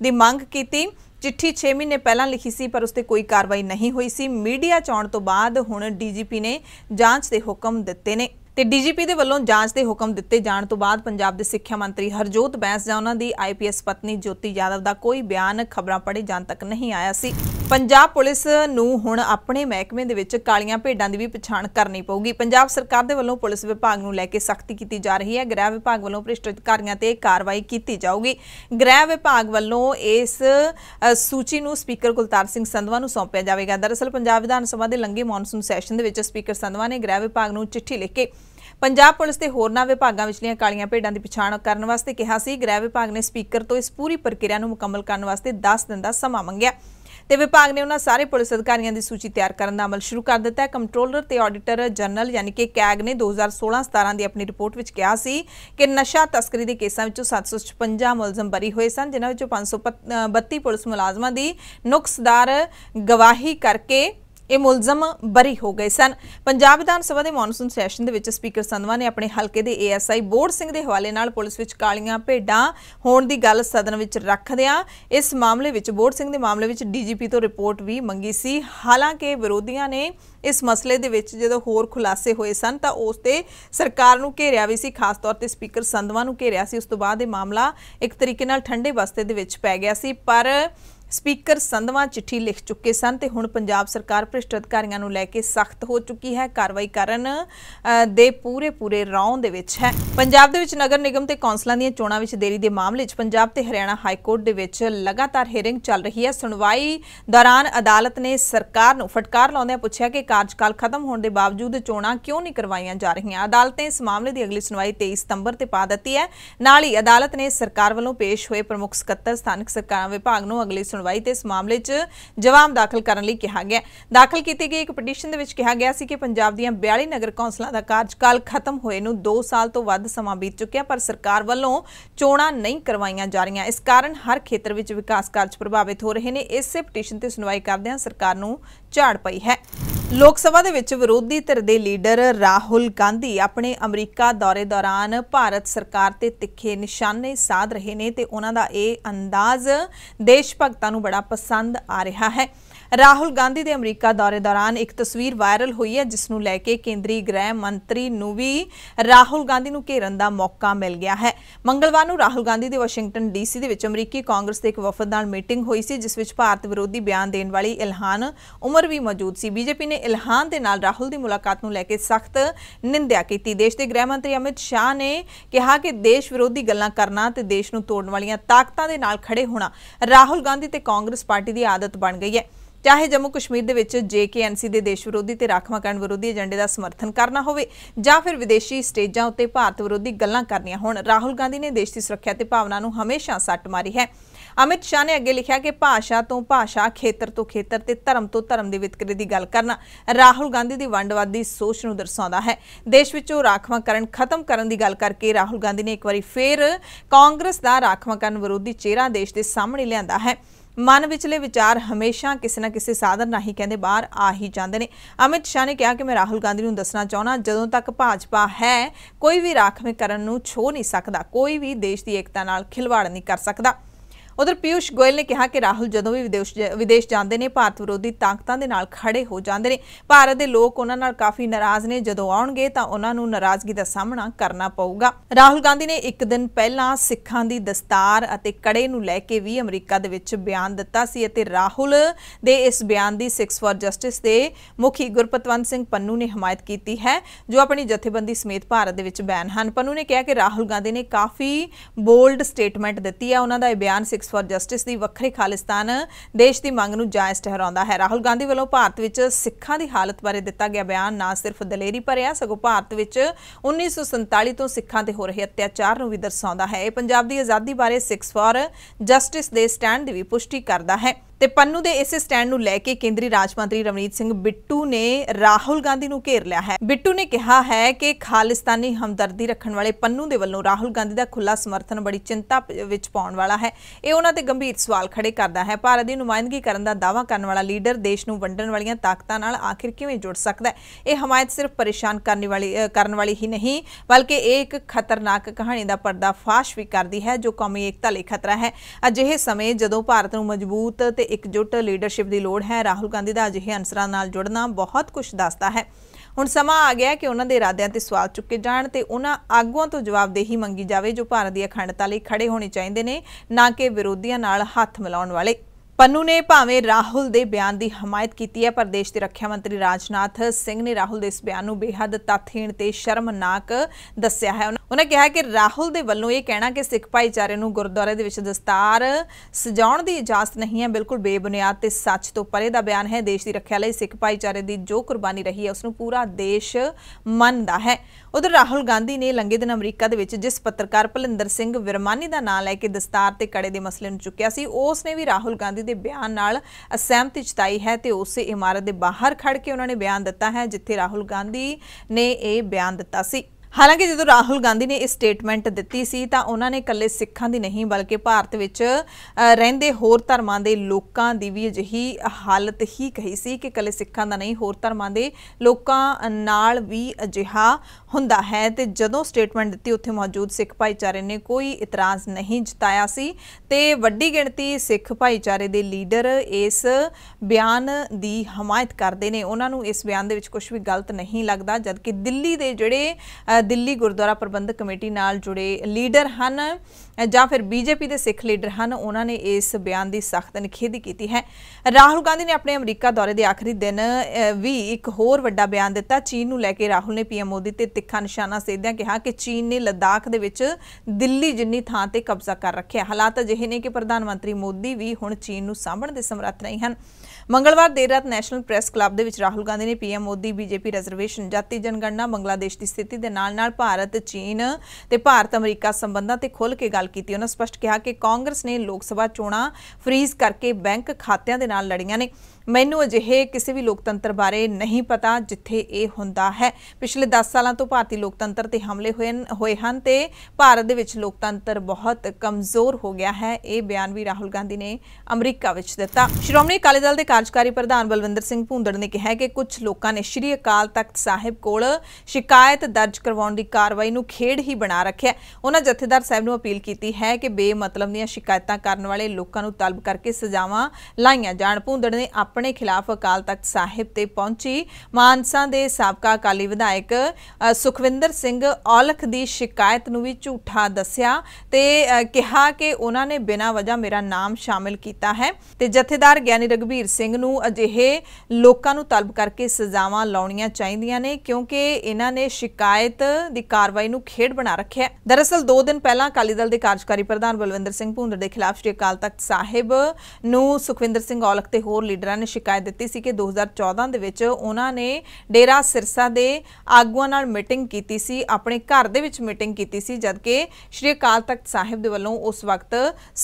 ਦੀ ਮੰਗ ਕੀਤੀ ਚਿੱਠੀ 6 ਮਹੀਨੇ ਪਹਿਲਾਂ ਲਿਖੀ ਸੀ ਪਰ ਉਸ ਤੇ ਕੋਈ ਕਾਰਵਾਈ ਨਹੀਂ ਹੋਈ ਸੀ ਮੀਡੀਆ ਚੌਣ ਤੋਂ ਬਾਅਦ ਹੁਣ ਡੀਜੀਪੀ ਨੇ ਜਾਂਚ ਦੇ ਹੁਕਮ ਦਿੱਤੇ ਨੇ ਤੇ ਡੀਜੀਪੀ ਦੇ ਵੱਲੋਂ ਜਾਂਚ ਦੇ ਹੁਕਮ ਦਿੱਤੇ ਜਾਣ ਤੋਂ ਬਾਅਦ ਪੰਜਾਬ ਦੇ ਸਿੱਖਿਆ ਮੰਤਰੀ ਹਰਜੋਤ ਬੈਂਸ ਜਾਂ ਉਹਨਾਂ ਦੀ ਆਈਪੀਐਸ ਪਤਨੀ ਜੋਤੀ ਯਾਦਵ ਦਾ ਕੋਈ ਬਿਆਨ ਖਬਰਾਂ ਪੜੇ ਜਾਣ ਤੱਕ ਨਹੀਂ ਆਇਆ ਸੀ ਪੰਜਾਬ ਪੁਲਿਸ ਨੂੰ ਹੁਣ ਆਪਣੇ ਮਹਿਕਮੇ ਦੇ ਵਿੱਚ ਕਾਲੀਆਂ ਭੇਡਾਂ ਦੀ ਵੀ ਪਛਾਣ ਕਰਨੀ ਪਊਗੀ ਪੰਜਾਬ ਸਰਕਾਰ ਦੇ ਵੱਲੋਂ ਪੁਲਿਸ ਵਿਭਾਗ ਨੂੰ ਲੈ ਕੇ ਸਖਤੀ ਕੀਤੀ ਜਾ ਰਹੀ ਹੈ ਗ੍ਰਹਿ ਵਿਭਾਗ ਵੱਲੋਂ ਭ੍ਰਿਸ਼ਟ ਅਧਿਕਾਰੀਆਂ ਤੇ ਕਾਰਵਾਈ ਕੀਤੀ ਜਾਊਗੀ ਗ੍ਰਹਿ ਵਿਭਾਗ ਵੱਲੋਂ ਇਸ ਸੂਚੀ ਨੂੰ ਸਪੀਕਰ ਗੁਲਤਾਰ ਸਿੰਘ ਸੰਧਵਾ ਨੂੰ ਸੌਂਪਿਆ ਜਾਵੇਗਾ ਦਰਅਸਲ ਪੰਜਾਬ ਵਿਧਾਨ ਸਭਾ ਦੇ ਲੰਗੇ ਮੌਨਸੂਨ ਸੈਸ਼ਨ ਦੇ ਵਿੱਚ ਸਪੀਕਰ ਸੰਧਵਾ ਨੇ ਗ੍ਰਹਿ ਵਿਭਾਗ ਨੂੰ ਚਿੱਠੀ ਲਿਖ ਕੇ ਪੰਜਾਬ ਪੁਲਿਸ ਤੇ ਹੋਰਨਾਂ ਵਿਭਾਗਾਂ ਵਿਚਲੀਆਂ ਕਾਲੀਆਂ ਭੇਡਾਂ ਦੀ ਪਛਾਣ ਕਰਨ ਵਾਸਤੇ ਕਿਹਾ ਸੀ ਗ੍ਰਹਿ ਵਿਭਾਗ ਨੇ ਸਪੀਕਰ ਤੋਂ ਇਸ ਪੂਰੀ ਪ੍ਰਕਿਰਿਆ ਨੂੰ ਮੁਕੰਮਲ ਕਰਨ ਵਾਸਤੇ 10 ਦਿਨ ਦਾ ਸਮਾਂ ਮੰਗਿਆ ਤੇ ਵਿਭਾਗ ਨੇ ਉਹਨਾਂ ਸਾਰੇ ਪੁਲਿਸ ਅਧਿਕਾਰੀਆਂ ਦੀ ਸੂਚੀ ਤਿਆਰ ਕਰਨ ਦਾ ਅਮਲ ਸ਼ੁਰੂ ਕਰ ਦਿੱਤਾ ਹੈ ਕੰਟਰੋਲਰ ਤੇ ਆਡੀਟਰ ਜਨਰਲ ਯਾਨੀ ਕਿ ਕੈਗ ਨੇ 2016-17 ਦੀ ਆਪਣੀ ਰਿਪੋਰਟ ਵਿੱਚ ਕਿਹਾ ਸੀ ਕਿ ਨਸ਼ਾ ਤਸਕਰੀ ਦੇ ਕੇਸਾਂ ਵਿੱਚੋਂ 756 ਮੁਲਜ਼ਮ ਬਰੀ ਹੋਏ ਸਨ ਜਿਨ੍ਹਾਂ ਵਿੱਚੋਂ 532 ਪੁਲਿਸ ਮੁਲਾਜ਼ਮਾਂ ਦੀ ਨੁਕਸਦਾਰ ਗਵਾਹੀ ਕਰਕੇ ਇਹ ਮੁਲਜ਼ਮ ਬਰੀ ਹੋ ਗਏ ਸਨ ਪੰਜਾਬ ਵਿਧਾਨ ਸਭਾ ਦੇ ਮੌਨਸੂਨ ਸੈਸ਼ਨ ਦੇ ਵਿੱਚ ਸਪੀਕਰ ਸੰਧਵਾ ਨੇ ਆਪਣੇ ਹਲਕੇ ਦੇ ਏਐਸਆਈ ਬੋਰਡ ਸਿੰਘ ਦੇ ਹਵਾਲੇ ਨਾਲ ਪੁਲਿਸ ਵਿੱਚ ਕਾਲੀਆਂ ਭੇਡਾਂ ਹੋਣ ਦੀ ਗੱਲ ਸਦਨ ਵਿੱਚ ਰੱਖਦਿਆਂ ਇਸ ਮਾਮਲੇ ਵਿੱਚ ਬੋਰਡ ਸਿੰਘ ਦੇ ਮਾਮਲੇ ਵਿੱਚ ਡੀਜੀਪੀ ਤੋਂ ਰਿਪੋਰਟ ਵੀ ਮੰਗੀ ਸੀ ਹਾਲਾਂਕਿ ਵਿਰੋਧੀਆਂ ਨੇ ਇਸ ਮਸਲੇ ਦੇ ਵਿੱਚ ਜਦੋਂ ਹੋਰ ਖੁਲਾਸੇ ਹੋਏ ਸਨ ਤਾਂ ਉਸ ਤੇ ਸਰਕਾਰ ਨੂੰ ਘੇਰਿਆ ਵੀ ਸੀ ਖਾਸ ਤੌਰ ਤੇ ਸਪੀਕਰ ਸੰਧਵਾ ਨੂੰ ਘੇਰਿਆ ਸੀ ਉਸ ਤੋਂ ਬਾਅਦ ਇਹ ਮਾਮਲਾ ਇੱਕ ਤਰੀਕੇ ਨਾਲ ਠੰਡੇ ਬਸਤੇ ਦੇ ਵਿੱਚ ਪੈ ਗਿਆ ਸੀ ਪਰ ਸਪੀਕਰ ਸੰਧਵਾ ਚਿੱਠੀ ਲਿਖ ਚੁੱਕੇ ਸਨ ਤੇ ਹੁਣ ਪੰਜਾਬ ਸਰਕਾਰ ਭ੍ਰਿਸ਼ਟ ਅਧਿਕਾਰੀਆਂ ਨੂੰ ਲੈ ਕੇ ਸਖਤ ਹੋ ਚੁੱਕੀ ਹੈ ਕਾਰਵਾਈ ਕਰਨ ਦੇ ਪੂਰੇ ਪੂਰੇ ਰੌਂ ਦੇ ਵਿੱਚ ਹੈ ਪੰਜਾਬ ਦੇ ਵਿੱਚ ਨਗਰ ਨਿਗਮ ਤੇ ਕੌਂਸਲਾਂ ਦੀਆਂ ਚੋਣਾਂ ਵਿੱਚ ਦੇਰੀ ਦੇ ਮਾਮਲੇ 'ਚ ਪੰਜਾਬ ਤੇ ਹਰਿਆਣਾ ਹਾਈ ਕੋਰਟ ਦੇ ਵਿੱਚ ਲਗਾਤਾਰ ਹੀਅਰਿੰਗ ਚੱਲ ਰਹੀ ਹੈ ਸੁਣਵਾਈ ਦੌਰਾਨ ਅਦਾਲਤ ਨੇ ਸਰਕਾਰ ਨੂੰ ਫਟਕਾਰ ਲਾਉਂਦਿਆਂ ਪੁੱਛਿਆ ਕਿ ਕਾਰਜਕਾਲ ਖਤਮ ਹੋਣ ਦੇ ਬਾਵਜੂਦ ਚੋਣਾਂ ਕਿਉਂ ਨਹੀਂ ਕਰਵਾਈਆਂ ਜਾ ਰਹੀਆਂ ਅਦਾਲਤ ਨੇ ਇਸ ਮਾਮਲੇ ਦੀ ਅਗਲੀ ਸੁਣਵਾਈ 23 ਸਤੰਬਰ ਤੇ ਪਾ ਦਿੱਤੀ ਹੈ ਨਾਲ ਹੀ ਅਦਾਲਤ ਨੇ ਸਰਕਾਰ ਵੱਲੋਂ ਪੇਸ਼ ਹੋਏ ਪ੍ਰਮੁੱਖ ਸਕੱਤਰ ਸਥਾਨਕ ਸਰਕਾਰਾਂ ਵਿਭਾਗ ਨੂੰ ਅਗਲੀ ਸੁਣਵਾਈ ਸੁਣਵਾਈ ਤੇ ਇਸ ਮਾਮਲੇ 'ਚ ਜਵਾਬ ਦਾਖਲ ਕਰਨ ਲਈ ਕਿਹਾ ਗਿਆ ਦਾਖਲ ਕੀਤੀ ਗਈ ਇੱਕ ਪਟੀਸ਼ਨ ਦੇ ਵਿੱਚ ਕਿਹਾ ਗਿਆ ਸੀ ਕਿ ਪੰਜਾਬ ਦੀਆਂ 42 ਨਗਰ ਕੌਂਸਲਾਂ ਦਾ ਕਾਰਜਕਾਲ ਖਤਮ ਹੋਏ ਨੂੰ 2 ਸਾਲ ਤੋਂ ਵੱਧ ਸਮਾਂ ਬੀਤ ਚੁੱਕਿਆ ਪਰ ਸਰਕਾਰ ਵੱਲੋਂ ਚੋਣਾਂ ਨਹੀਂ ਕਰਵਾਈਆਂ ਜਾ ਰਹੀਆਂ ਇਸ ਕਾਰਨ ਹਰ ਖੇਤਰ ਵਿੱਚ ਵਿਕਾਸ ਕਾਰਜ ਪ੍ਰਭਾਵਿਤ ਹੋ ਰਹੇ ਨੇ ਇਸੇ ਪਟੀਸ਼ਨ ਤੇ ਸੁਣਵਾਈ ਕਰਦਿਆਂ ਸਰਕਾਰ ਨੂੰ ਝਾੜ ਪਈ ਹੈ ਲੋਕ ਸਭਾ ਦੇ ਵਿੱਚ ਵਿਰੋਧੀ ਧਿਰ ਦੇ ਲੀਡਰ ਰਾਹੁਲ ਗਾਂਧੀ ਆਪਣੇ ਅਮਰੀਕਾ ਦੌਰੇ ਦੌਰਾਨ ਭਾਰਤ ਸਰਕਾਰ ਤੇ ਤਿੱਖੇ ਨਿਸ਼ਾਨੇ ਸਾਧ ਰਹੇ ਨੇ ਤੇ ਉਹਨਾਂ ਦਾ ਇਹ ਅੰਦਾਜ਼ ਦੇਸ਼ ਭਗਤਾਂ ਨੂੰ ਬੜਾ ਪਸੰਦ ਆ ਰਿਹਾ ਹੈ ਰਾਹੁਲ ਗਾਂਧੀ ਦੇ ਅਮਰੀਕਾ ਦੌਰੇ ਦੌਰਾਨ ਇੱਕ ਤਸਵੀਰ ਵਾਇਰਲ ਹੋਈ ਹੈ ਜਿਸ ਨੂੰ ਲੈ ਕੇ ਕੇਂਦਰੀ ਗ੍ਰਹਿ ਮੰਤਰੀ ਨੂੰ ਵੀ ਰਾਹੁਲ ਗਾਂਧੀ ਨੂੰ ਘੇਰਨ ਦਾ ਮੌਕਾ ਮਿਲ ਗਿਆ ਹੈ ਮੰਗਲਵਾਰ ਨੂੰ ਰਾਹੁਲ ਗਾਂਧੀ ਦੀ ਵਾਸ਼ਿੰਗਟਨ ਡੀਸੀ ਦੇ ਵਿੱਚ ਅਮਰੀਕੀ ਕਾਂਗਰਸ ਦੇ ਇੱਕ ਵਫਦ ਨਾਲ ਮੀਟਿੰਗ ਹੋਈ ਸੀ ਜਿਸ ਵਿੱਚ ਭਾਰਤ ਵਿਰੋਧੀ ਬਿਆਨ ਦੇਣ ਵਾਲੀ ਇਲਹਾਨ ਉਮਰ ਵੀ ਮੌਜੂਦ ਸੀ ਬੀਜੇਪੀ ਨੇ ਇਲਹਾਨ ਦੇ ਨਾਲ ਰਾਹੁਲ ਦੀ ਮੁਲਾਕਾਤ ਨੂੰ ਲੈ ਕੇ ਸਖਤ ਨਿੰਦਿਆ ਕੀਤੀ ਦੇਸ਼ ਦੇ ਗ੍ਰਹਿ ਮੰਤਰੀ ਅਮਿਤ ਸ਼ਾਹ ਨੇ ਕਿਹਾ ਕਿ ਦੇਸ਼ ਵਿਰੋਧੀ ਗੱਲਾਂ ਕਰਨਾ ਤੇ ਦੇਸ਼ ਨੂੰ ਤੋੜਨ ਵਾਲੀਆਂ ਤਾਕਤਾਂ ਦੇ ਨਾਲ ਖੜੇ ਹੋਣਾ ਰਾਹੁਲ ਗਾਂਧੀ ਤੇ ਕਾਂਗਰਸ ਪਾਰਟੀ ਦੀ ਆਦਤ ਬਣ ਗਈ ਹੈ ਚਾਹੇ ਜੰਮੂ ਕਸ਼ਮੀਰ ਦੇ ਵਿੱਚ ਜੇਕੇਐਨਸੀ ਦੇ ਦੇਸ਼ ਵਿਰੋਧੀ ਤੇ ਰਾਖਵਾ ਕਰਨ ਵਿਰੋਧੀ ਏਜੰਡੇ ਦਾ ਸਮਰਥਨ ਕਰਨਾ ਹੋਵੇ ਜਾਂ ਫਿਰ ਵਿਦੇਸ਼ੀ ਸਟੇਜਾਂ ਉੱਤੇ ਭਾਰਤ ਵਿਰੋਧੀ ਗੱਲਾਂ ਕਰਨੀਆਂ ਹੋਣ ਰਾਹੁਲ ਗਾਂਧੀ ਨੇ ਦੇਸ਼ ਦੀ ਸੁਰੱਖਿਆ ਤੇ ਭਾਵਨਾ ਨੂੰ ਹਮੇਸ਼ਾ ਸੱਟ ਮਾਰੀ ਹੈ ਅਮਿਤ ਸ਼ਾਹ ਨੇ ਅੱਗੇ ਲਿਖਿਆ ਕਿ ਭਾਸ਼ਾ ਤੋਂ ਭਾਸ਼ਾ ਖੇਤਰ ਤੋਂ ਖੇਤਰ ਤੇ ਧਰਮ ਤੋਂ ਧਰਮ ਦੇ ਵਿਤਕਰੇ ਦੀ ਗੱਲ ਕਰਨਾ ਰਾਹੁਲ ਗਾਂਧੀ ਦੀ ਵੰਡਵਾਦੀ ਸੋਚ ਨੂੰ ਦਰਸਾਉਂਦਾ ਹੈ ਦੇਸ਼ ਵਿੱਚੋਂ ਰਾਖਵਾਂਕਰਨ ਖਤਮ ਕਰਨ ਦੀ ਗੱਲ ਕਰਕੇ ਰਾਹੁਲ ਗਾਂਧੀ ਨੇ ਇੱਕ ਵਾਰੀ ਫੇਰ ਕਾਂਗਰਸ ਦਾ ਰਾਖਵਾਂਕਰਨ ਵਿਰੋਧੀ ਚਿਹਰਾ ਦੇਸ਼ ਦੇ ਸਾਹਮਣੇ ਲਿਆਂਦਾ ਹੈ ਮਨ ਵਿਚਲੇ ਵਿਚਾਰ ਹਮੇਸ਼ਾ ਕਿਸੇ ਨਾ ਕਿਸੇ ਸਾਧਨ ਰਾਹੀਂ ਕਹਿੰਦੇ ਬਾਹਰ ਆ ਹੀ ਜਾਂਦੇ ਨੇ ਅਮਿਤ ਸ਼ਾਹ ਨੇ ਕਿਹਾ ਕਿ ਮੈਂ ਰਾਹੁਲ ਗਾਂਧੀ ਨੂੰ ਦੱਸਣਾ ਚਾਹਣਾ ਜਦੋਂ ਤੱਕ ਭਾਜਪਾ ਹੈ ਕੋਈ ਵੀ ਰਾਖਵੇਂ ਕਰਨ ਨੂੰ ਛੋ ਨਹੀਂ ਸਕਦਾ ਕੋਈ ਵੀ ਦੇਸ਼ ਦੀ ਏਕਤਾ ਨਾਲ ਖਿਲਵਾੜ ਨਹੀਂ ਕਰ ਸਕਦਾ ਉਧਰ ਪਿਊਸ਼ ਗੋਇਲ ਨੇ ਕਿਹਾ ਕਿ ਰਾਹੁਲ ਜਦੋਂ ਵੀ ਵਿਦੇਸ਼ ਵਿਦੇਸ਼ ਜਾਂਦੇ ਨੇ ਭਾਰਤ ਵਿਰੋਧੀ ਤਾਕਤਾਂ ਦੇ ਨਾਲ ਖੜੇ ਹੋ ਜਾਂਦੇ ਨੇ ਭਾਰਤ ਦੇ ਲੋਕ ਉਹਨਾਂ ਨਾਲ ਕਾਫੀ ਨਾਰਾਜ਼ ਨੇ ਜਦੋਂ ਆਉਣਗੇ ਤਾਂ ਉਹਨਾਂ ਨੂੰ ਨਾਰਾਜ਼ਗੀ ਦਾ ਸਾਹਮਣਾ ਕਰਨਾ ਪਊਗਾ ਰਾਹੁਲ ਗਾਂਧੀ ਨੇ ਇੱਕ ਦਿਨ ਪਹਿਲਾਂ ਸਿੱਖਾਂ ਦੀ ਦਸਤਾਰ ਅਤੇ ਕੜੇ ਨੂੰ ਲੈ ਕੇ ਵੀ ਅਮਰੀਕਾ ਦੇ ਵਿੱਚ ਬਿਆਨ ਦਿੱਤਾ ਸੀ ਅਤੇ ਰਾਹੁਲ ਦੇ ਇਸ ਬਿਆਨ ਦੀ ਸਿਕਸ ਫਾਰ ਜਸਟਿਸ ਦੇ ਮੁਖੀ ਗੁਰਪਤਵੰਤ ਸਿੰਘ ਪੰਨੂ ਨੇ ਹਮਾਇਤ ਕੀਤੀ ਹੈ ਜੋ ਆਪਣੀ ਜਥੇਬੰਦੀ ਸਮੇਤ ਭਾਰਤ ਦੇ ਵਿੱਚ ਬੈਨ ਹਨ ਪੰਨੂ ਨੇ ਕਿਹਾ ਕਿ ਰਾਹੁਲ ਗਾਂਧੀ ਨੇ ਕਾਫੀ ਬੋਲਡ ਸਟੇਟਮੈਂਟ ਦਿੱਤੀ ਹੈ ਉਹਨਾਂ ਦਾ ਇਹ ਬਿਆਨ ਸਿਕਸ ਸਿੱਖਸ ਫਾਰ ਜਸਟਿਸ ਦੀ ਵੱਖਰੇ ਖਾਲਿਸਤਾਨ ਦੇਸ਼ ਦੀ ਮੰਗ ਨੂੰ ਜਾਇਜ਼ ਠਹਿਰਾਉਂਦਾ ਹੈ ਰਾਹੁਲ ਗਾਂਧੀ ਵੱਲੋਂ ਭਾਰਤ ਵਿੱਚ ਸਿੱਖਾਂ ਦੀ ਹਾਲਤ ਬਾਰੇ ਦਿੱਤਾ ਗਿਆ ਬਿਆਨ ਨਾ ਸਿਰਫ ਦਲੇਰੀ ਭਰਿਆ ਸਗੋਂ ਭਾਰਤ ਵਿੱਚ 1947 ਤੋਂ ਸਿੱਖਾਂ ਤੇ ਹੋ ਰਹੇ ਅਤਿਆਚਾਰ ਨੂੰ ਵੀ ਦਰਸਾਉਂਦਾ ਹੈ ਇਹ ਪੰਜਾਬ ਦੀ ਆਜ਼ਾਦੀ ਬਾਰੇ ਸਿੱਖਸ ਫਾਰ ਜਸਟਿਸ ਦੇ ਸਟੈਂਡ ਦੀ ਵੀ ਪੁਸ਼ਟੀ ਕਰਦਾ ਹੈ ਤੇ ਪੰਨੂ ਦੇ ਇਸ ਸਟੈਂਡ ਨੂੰ ਲੈ ਕੇ ਕੇਂਦਰੀ ਰਾਜ ਮੰਤਰੀ ਰਵਨੀਤ ਸਿੰਘ ਬਿੱਟੂ ਨੇ ਰਾਹੁਲ ਗਾਂਧੀ ਨੂੰ ਘੇਰ ਲਿਆ ਹੈ ਬਿੱਟੂ ਨੇ ਕਿਹਾ ਹੈ ਕਿ ਖਾਲਿਸਤਾਨੀ ਹਮਦਰਦੀ ਰੱਖਣ ਵਾਲੇ ਪੰਨੂ ਦੇ ਵੱਲੋਂ ਰਾਹੁਲ ਗਾਂਧੀ ਦਾ ਖੁੱਲਾ ਸਮਰਥਨ ਬੜੀ ਚਿੰਤਾ ਵਿੱਚ ਪਾਉਣ ਵਾਲਾ ਹੈ ਇਹ ਉਹਨਾਂ ਤੇ ਗੰਭੀਰ ਸਵਾਲ ਖੜੇ ਕਰਦਾ ਹੈ ਭਾਰਤ ਦੀ ਨੁਮਾਇੰਦਗੀ ਕਰਨ ਦਾ ਦਾਵਾ ਕਰਨ ਵਾਲਾ ਲੀਡਰ ਦੇਸ਼ ਨੂੰ ਵੰਡਣ ਵਾਲੀਆਂ ਤਾਕਤਾਂ ਨਾਲ ਆਖਿਰ ਕਿਵੇਂ ਜੁੜ ਸਕਦਾ ਹੈ ਇਹ ਹਮਾਇਤ ਸਿਰਫ ਪਰੇਸ਼ਾਨ ਕਰਨ ਵਾਲੀ ਕਰਨ ਵਾਲੀ ਹੀ ਨਹੀਂ ਬਲਕਿ ਇਹ ਇੱਕ ਖਤਰਨਾਕ ਕਹਾਣੀ ਦਾ ਪਰਦਾਫਾਸ਼ ਵੀ ਕਰਦੀ ਹੈ ਜੋ ਕੌਮੀ ਏਕਤਾ ਲਈ ਖਤਰਾ ਹੈ ਅਜਿਹੇ ਸਮੇਂ ਜਦੋਂ ਭਾਰਤ ਨੂੰ ਮਜ਼ਬੂਤ ਤੇ ਇਕਜੁੱਟ ਲੀਡਰਸ਼ਿਪ ਦੀ ਲੋੜ ਹੈ ਰਾਹੁਲ ਗਾਂਧੀ ਦਾ ਅਜਿਹੇ ਅਨਸਰਾਂ ਨਾਲ ਜੁੜਨਾ ਬਹੁਤ ਕੁਝ ਦੱਸਦਾ ਹੈ ਹੁਣ ਸਮਾਂ ਆ ਗਿਆ ਕਿ ਉਹਨਾਂ ਦੇ ਇਰਾਦਿਆਂ ਤੇ ਸਵਾਲ ਚੁੱਕੇ ਜਾਣ ਤੇ ਉਹਨਾਂ ਆਗੂਆਂ ਤੋਂ ਜਵਾਬਦੇਹੀ ਮੰਗੀ ਜਾਵੇ ਜੋ ਭਾਰਤ ਦੀ ਅਖੰਡਤਾ ਲਈ ਖੜੇ ਹੋਣੇ ਚਾਹੀਦੇ ਨੇ ਨਾ ਕਿ ਵਿਰੋਧੀਆਂ ਨਾਲ ਹੱਥ ਮਿਲਾਉਣ ਵਾਲੇ ਪੰਨੂ ਨੇ ਭਾਵੇਂ ਰਾਹੁਲ ਦੇ ਬਿਆਨ ਦੀ ਹਮਾਇਤ ਕੀਤੀ ਹੈ ਪਰ ਦੇਸ਼ ਦੇ ਰੱਖਿਆ ਮੰਤਰੀ ਰਾਜਨਾਥ ਸਿੰਘ ਨੇ ਰਾਹੁਲ ਦੇ ਇਸ ਬਿਆਨ ਨੂੰ ਬੇहद ਤਥਹੀਣ ਤੇ ਸ਼ਰਮਨਾਕ ਦੱਸਿਆ ਹੈ ਉਹਨਾਂ ਕਿਹਾ ਕਿ ਰਾਹੁਲ ਦੇ ਵੱਲੋਂ ਇਹ ਕਹਿਣਾ ਕਿ ਸਿੱਖ ਭਾਈਚਾਰੇ ਨੂੰ ਗੁਰਦੁਆਰੇ ਦੇ ਵਿੱਚ ਦਸਤਾਰ ਸਜਾਉਣ ਦੀ ਇਜਾਜ਼ਤ ਨਹੀਂ ਹੈ ਬਿਲਕੁਲ ਬੇਬੁਨਿਆਦ ਤੇ ਸੱਚ ਤੋਂ ਪਰੇ ਦਾ ਬਿਆਨ ਹੈ ਦੇਸ਼ ਦੀ ਰੱਖਿਆ ਲਈ ਸਿੱਖ ਭਾਈਚਾਰੇ ਦੀ ਜੋ ਕੁਰਬਾਨੀ ਰਹੀ ਹੈ ਉਸ ਨੂੰ ਪੂਰਾ ਦੇਸ਼ ਮੰਨਦਾ ਹੈ ਉਧਰ ਰਾਹੁਲ ਗਾਂਧੀ ਨੇ ਲੰਗੇ ਦਿਨ ਅਮਰੀਕਾ ਦੇ ਵਿੱਚ ਜਿਸ ਪੱਤਰਕਾਰ ਭਲਿੰਦਰ ਸਿੰਘ ਵਿਰਮਾਨੀ ਦਾ ਨਾਂ ਲੈ ਕੇ ਦਸਤਾਰ ਤੇ ਕੜੇ ਦੇ ਮਸਲੇ ਨੂੰ ਚੁੱਕਿਆ ਸੀ ਉਸ ਨੇ ਵੀ ਰਾਹੁਲ ਗਾਂਧੀ ਦੇ ਬਿਆਨ ਨਾਲ ਅਸਹਿਮਤੀ ਜਤਾਈ ਹੈ ਤੇ ਉਸੇ ਇਮਾਰਤ ਦੇ ਬਾਹਰ ਖੜ ਕੇ ਉਹਨਾਂ ਨੇ ਬਿਆਨ ਦਿੱਤਾ ਹੈ ਜਿੱਥੇ ਰਾਹੁਲ ਗਾਂਧੀ ਨੇ ਇਹ ਬਿਆਨ ਦਿੱਤਾ ਸੀ ਹਾਲਾਂਕਿ ਜਦੋਂ ਰਾਹੁਲ ਗਾਂਧੀ ਨੇ ਇਹ ਸਟੇਟਮੈਂਟ ਦਿੱਤੀ ਸੀ ਤਾਂ ਉਹਨਾਂ ਨੇ ਇਕੱਲੇ ਸਿੱਖਾਂ ਦੀ ਨਹੀਂ ਬਲਕਿ ਭਾਰਤ ਵਿੱਚ ਰਹਿੰਦੇ ਹੋਰ ਧਰਮਾਂ ਦੇ ਲੋਕਾਂ ਦੀ ਵੀ ਅਜਿਹੀ ਹਾਲਤ ਹੀ ਕਹੀ ਸੀ ਕਿ ਇਕੱਲੇ ਸਿੱਖਾਂ ਦਾ ਨਹੀਂ ਹੋਰ ਧਰਮਾਂ ਦੇ ਲੋਕਾਂ ਨਾਲ ਵੀ ਅਜਿਹਾ ਹੁੰਦਾ ਹੈ ਤੇ ਜਦੋਂ ਸਟੇਟਮੈਂਟ ਦਿੱਤੀ ਉੱਥੇ ਮੌਜੂਦ ਸਿੱਖ ਭਾਈਚਾਰੇ ਨੇ ਕੋਈ ਇਤਰਾਜ਼ ਨਹੀਂ ਜਤਾਇਆ ਸੀ ਤੇ ਵੱਡੀ ਗਿਣਤੀ ਸਿੱਖ ਭਾਈਚਾਰੇ ਦੇ ਲੀਡਰ ਇਸ ਬਿਆਨ ਦੀ ਹਮਾਇਤ ਕਰਦੇ ਨੇ ਉਹਨਾਂ ਨੂੰ ਇਸ ਬਿਆਨ ਦੇ ਵਿੱਚ ਕੁਝ ਵੀ ਗਲਤ ਨਹੀਂ ਲੱਗਦਾ ਜਦਕਿ ਦਿੱਲੀ ਦੇ ਜਿਹੜੇ ਦਿੱਲੀ ਗੁਰਦੁਆਰਾ ਪ੍ਰਬੰਧਕ ਕਮੇਟੀ ਨਾਲ ਜੁੜੇ ਲੀਡਰ ਹਨ ਜਾਂ ਫਿਰ ਬੀਜੇਪੀ ਦੇ ਸਿੱਖ ਲੀਡਰ ਹਨ ਉਹਨਾਂ ਨੇ ਇਸ ਬਿਆਨ ਦੀ ਸਖਤ ਨਿਖੇਧੀ ਕੀਤੀ ਹੈ ਰਾਹੁਲ ਗਾਂਧੀ ਨੇ ਆਪਣੇ ਅਮਰੀਕਾ ਦੌਰੇ ਦੇ ਆਖਰੀ ਦਿਨ ਵੀ ਇੱਕ ਹੋਰ ਵੱਡਾ ਬਿਆਨ ਦਿੱਤਾ ਚੀਨ ਨੂੰ ਲੈ ਕੇ ਰਾਹੁਲ ਨੇ ਪੀਐਮ ਮੋਦੀ ਤੇ ਤਿੱਖਾ ਨਿਸ਼ਾਨਾ ਸੇਧਦਿਆਂ ਕਿਹਾ ਕਿ ਚੀਨ ਨੇ ਲਦਾਖ ਦੇ ਵਿੱਚ ਦਿੱਲੀ ਜਿੰਨੀ ਥਾਂ ਤੇ ਕਬਜ਼ਾ ਕਰ ਰੱਖਿਆ ਹਾਲਾਤ ਅਜਿਹੇ ਨੇ ਕਿ ਪ੍ਰਧਾਨ ਮੰਤਰੀ ਮੋਦੀ ਵੀ ਹੁਣ ਚੀਨ ਨੂੰ ਸਾਂਭਣ ਦੇ ਸਮਰੱਥ ਨਹੀਂ ਹਨ ਮੰਗਲਵਾਰ ਦੇਰ ਰਾਤ ਨੈਸ਼ਨਲ ਪ੍ਰੈਸ ਕਲੱਬ ਦੇ ਵਿੱਚ ਰਾਹੁਲ ਗਾਂਧੀ ਨੇ ਪੀਐਮ ਮੋਦੀ ਬੀਜੇਪੀ ਰਿਜ਼ਰਵੇਸ਼ਨ ਜਾਤੀ ਜਨਗਣਨਾ ਬੰਗਲਾਦੇਸ਼ ਦੀ ਸਥਿਤੀ ਦੇ ਨਾਲ-ਨਾਲ ਭਾਰਤ ਚੀਨ ਤੇ ਭਾਰਤ ਅਮਰੀਕਾ ਸੰਬੰਧਾਂ ਤੇ ਖੁੱਲ੍ਹ ਕੇ ਗੱਲ ਗੱਲ ਕੀਤੀ ਉਹਨਾਂ ਸਪਸ਼ਟ ਕਿਹਾ ਕਿ ਕਾਂਗਰਸ ਨੇ ਲੋਕ ਸਭਾ ਚੋਣਾਂ ਫ੍ਰੀਜ਼ ਕਰਕੇ ਬੈਂਕ ਖਾਤਿਆਂ ਦੇ ਨਾਲ ਲੜੀਆਂ ਨੇ ਮੈਨੂੰ ਅਜਿਹੇ ਕਿਸੇ ਵੀ ਲੋਕਤੰਤਰ ਬਾਰੇ ਨਹੀਂ ਪਤਾ ਜਿੱਥੇ ਇਹ ਹੁੰਦਾ ਹੈ ਪਿਛਲੇ 10 ਸਾਲਾਂ ਤੋਂ ਭਾਰਤੀ ਲੋਕਤੰਤਰ ਤੇ ਹਮਲੇ ਹੋਏ ਹੋਏ ਹਨ ਤੇ ਭਾਰਤ ਦੇ ਵਿੱਚ ਲੋਕਤੰਤਰ ਬਹੁਤ ਕਮਜ਼ੋਰ ਹੋ ਗਿਆ ਹੈ ਇਹ ਬਿਆਨ ਵੀ ਰਾਹੁਲ ਗਾਂਧੀ ਨੇ ਅਮਰੀਕਾ ਵਿੱਚ ਦਿੱਤਾ ਸ਼੍ਰੋਮਣੀ ਅਕਾਲੀ ਦਲ ਦੇ ਕਾਰਜਕਾਰੀ ਪ੍ਰਧਾਨ ਬਲਵਿੰਦਰ ਸਿੰਘ ਭੂੰਦੜ ਨੇ ਕਿਹਾ ਕਿ ਕੁਝ ਲੋਕਾਂ ਨੇ ਸ਼੍ਰੀ ਅਕਾਲ ਤਖਤ ਸਾਹਿਬ ਕੋਲ ਸ਼ਿਕਾਇਤ ਦਰਜ ਕਰਵਾਉਣ ਦੀ ਕਾਰਵਾਈ ਨੂੰ ਖੇਡ ਹੀ ਬਣਾ ਰੱਖਿਆ ਉਹਨਾਂ ਜਥੇਦਾਰ ਸਾਹਿਬ ਨੂੰ ਅਪੀਲ ਕੀਤੀ ਹੈ ਕਿ ਬੇਮਤਲਬ ਦੀਆਂ ਸ਼ਿਕਾਇਤਾਂ ਕਰਨ ਵਾਲੇ ਲੋਕਾਂ ਨੂੰ ਤਲਬ ਕਰਕੇ ਸਜ਼ਾਵਾਂ ਲਾਈਆਂ ਜਾਣ ਭੂੰਦੜ ਨੇ ਆਪ ਆਪਣੇ ਖਿਲਾਫ ਅਕਾਲ ਤਖਤ ਸਾਹਿਬ ਤੇ ਪਹੁੰਚੀ ਮਾਨਸਾ ਦੇ ਸਾਬਕਾ ਅਕਾਲੀ ਵਿਧਾਇਕ ਸੁਖਵਿੰਦਰ ਸਿੰਘ ਔਲਖ ਦੀ ਸ਼ਿਕਾਇਤ ਨੂੰ ਵੀ ਝੂਠਾ ਦੱਸਿਆ ਤੇ ਕਿਹਾ ਕਿ ਉਹਨਾਂ ਨੇ ਬਿਨਾਂ ਵਜ੍ਹਾ ਮੇਰਾ ਨਾਮ ਸ਼ਾਮਿਲ ਕੀਤਾ ਹੈ ਤੇ ਜਥੇਦਾਰ ਗਿਆਨੀ ਰਗਵੀਰ ਸਿੰਘ ਨੂੰ ਅਜਿਹੇ ਲੋਕਾਂ ਨੂੰ ਤਲਬ ਕਰਕੇ ਸਜ਼ਾਵਾਂ ਲਾਉਣੀਆਂ ਚਾਹੀਦੀਆਂ ਨੇ ਕਿਉਂਕਿ ਇਹਨਾਂ ਨੇ ਸ਼ਿਕਾਇਤ ਦੀ ਕਾਰਵਾਈ ਨੂੰ ਖੇਡ ਬਣਾ ਰੱਖਿਆ ਦਰਅਸਲ 2 ਦਿਨ ਪਹਿਲਾਂ ਅਕਾਲੀ ਦਲ ਦੇ ਕਾਰਜਕਾਰੀ ਪ੍ਰਧਾਨ ਬਲਵਿੰਦਰ ਸਿੰਘ ਭੁੰਦਰ ਦੇ ਖਿਲਾਫ ਸ਼੍ਰੀ ਅਕਾਲ ਤਖਤ ਸਾਹਿਬ ਨੂੰ ਸੁਖਵਿੰਦਰ ਸਿੰਘ ਔਲਖ ਤੇ ਹੋਰ ਲੀਡਰਾਂ ਨੇ ਨੇ ਸ਼ਿਕਾਇਤ ਦਿੱਤੀ ਸੀ ਕਿ 2014 ਦੇ ਵਿੱਚ ਉਹਨਾਂ ਨੇ ਡੇਰਾ ਸਿਰਸਾ ਦੇ ਆਗੂਆਂ ਨਾਲ ਮੀਟਿੰਗ ਕੀਤੀ ਸੀ ਆਪਣੇ ਘਰ ਦੇ ਵਿੱਚ ਮੀਟਿੰਗ ਕੀਤੀ ਸੀ ਜਦਕਿ ਸ਼੍ਰੀ ਅਕਾਲ ਤਖਤ ਸਾਹਿਬ ਦੇ ਵੱਲੋਂ ਉਸ ਵਕਤ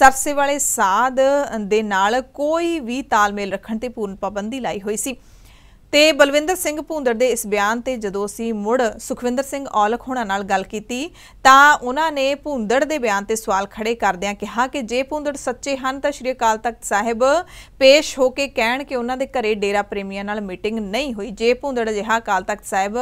ਸਰਸੇ ਵਾਲੇ ਸਾਧ ਦੇ ਨਾਲ ਕੋਈ ਵੀ ਤਾਲਮੇਲ ਰੱਖਣ ਤੇ ਪੂਰਨ ਪਾਬੰਦੀ ਲਾਈ ਹੋਈ ਸੀ ਤੇ ਬਲਵਿੰਦਰ ਸਿੰਘ ਭੁੰਦਰ ਦੇ ਇਸ ਬਿਆਨ ਤੇ ਜਦੋਂ ਅਸੀਂ ਮੁੜ ਸੁਖਵਿੰਦਰ ਸਿੰਘ ਔਲਖ ਹੋਣਾ ਨਾਲ ਗੱਲ ਕੀਤੀ ਤਾਂ ਉਹਨਾਂ ਨੇ ਭੁੰਦਰ ਦੇ ਬਿਆਨ ਤੇ ਸਵਾਲ ਖੜੇ ਕਰਦਿਆਂ ਕਿਹਾ ਕਿ ਜੇ ਭੁੰਦਰ ਸੱਚੇ ਹਨ ਤਾਂ ਸ਼੍ਰੀ ਅਕਾਲ ਤਖਤ ਸਾਹਿਬ ਪੇਸ਼ ਹੋ ਕੇ ਕਹਿਣ ਕਿ ਉਹਨਾਂ ਦੇ ਘਰੇ ਡੇਰਾ ਪ੍ਰੇਮੀਆਂ ਨਾਲ ਮੀਟਿੰਗ ਨਹੀਂ ਹੋਈ ਜੇ ਭੁੰਦਰ ਅਜਿਹਾ ਅਕਾਲ ਤਖਤ ਸਾਹਿਬ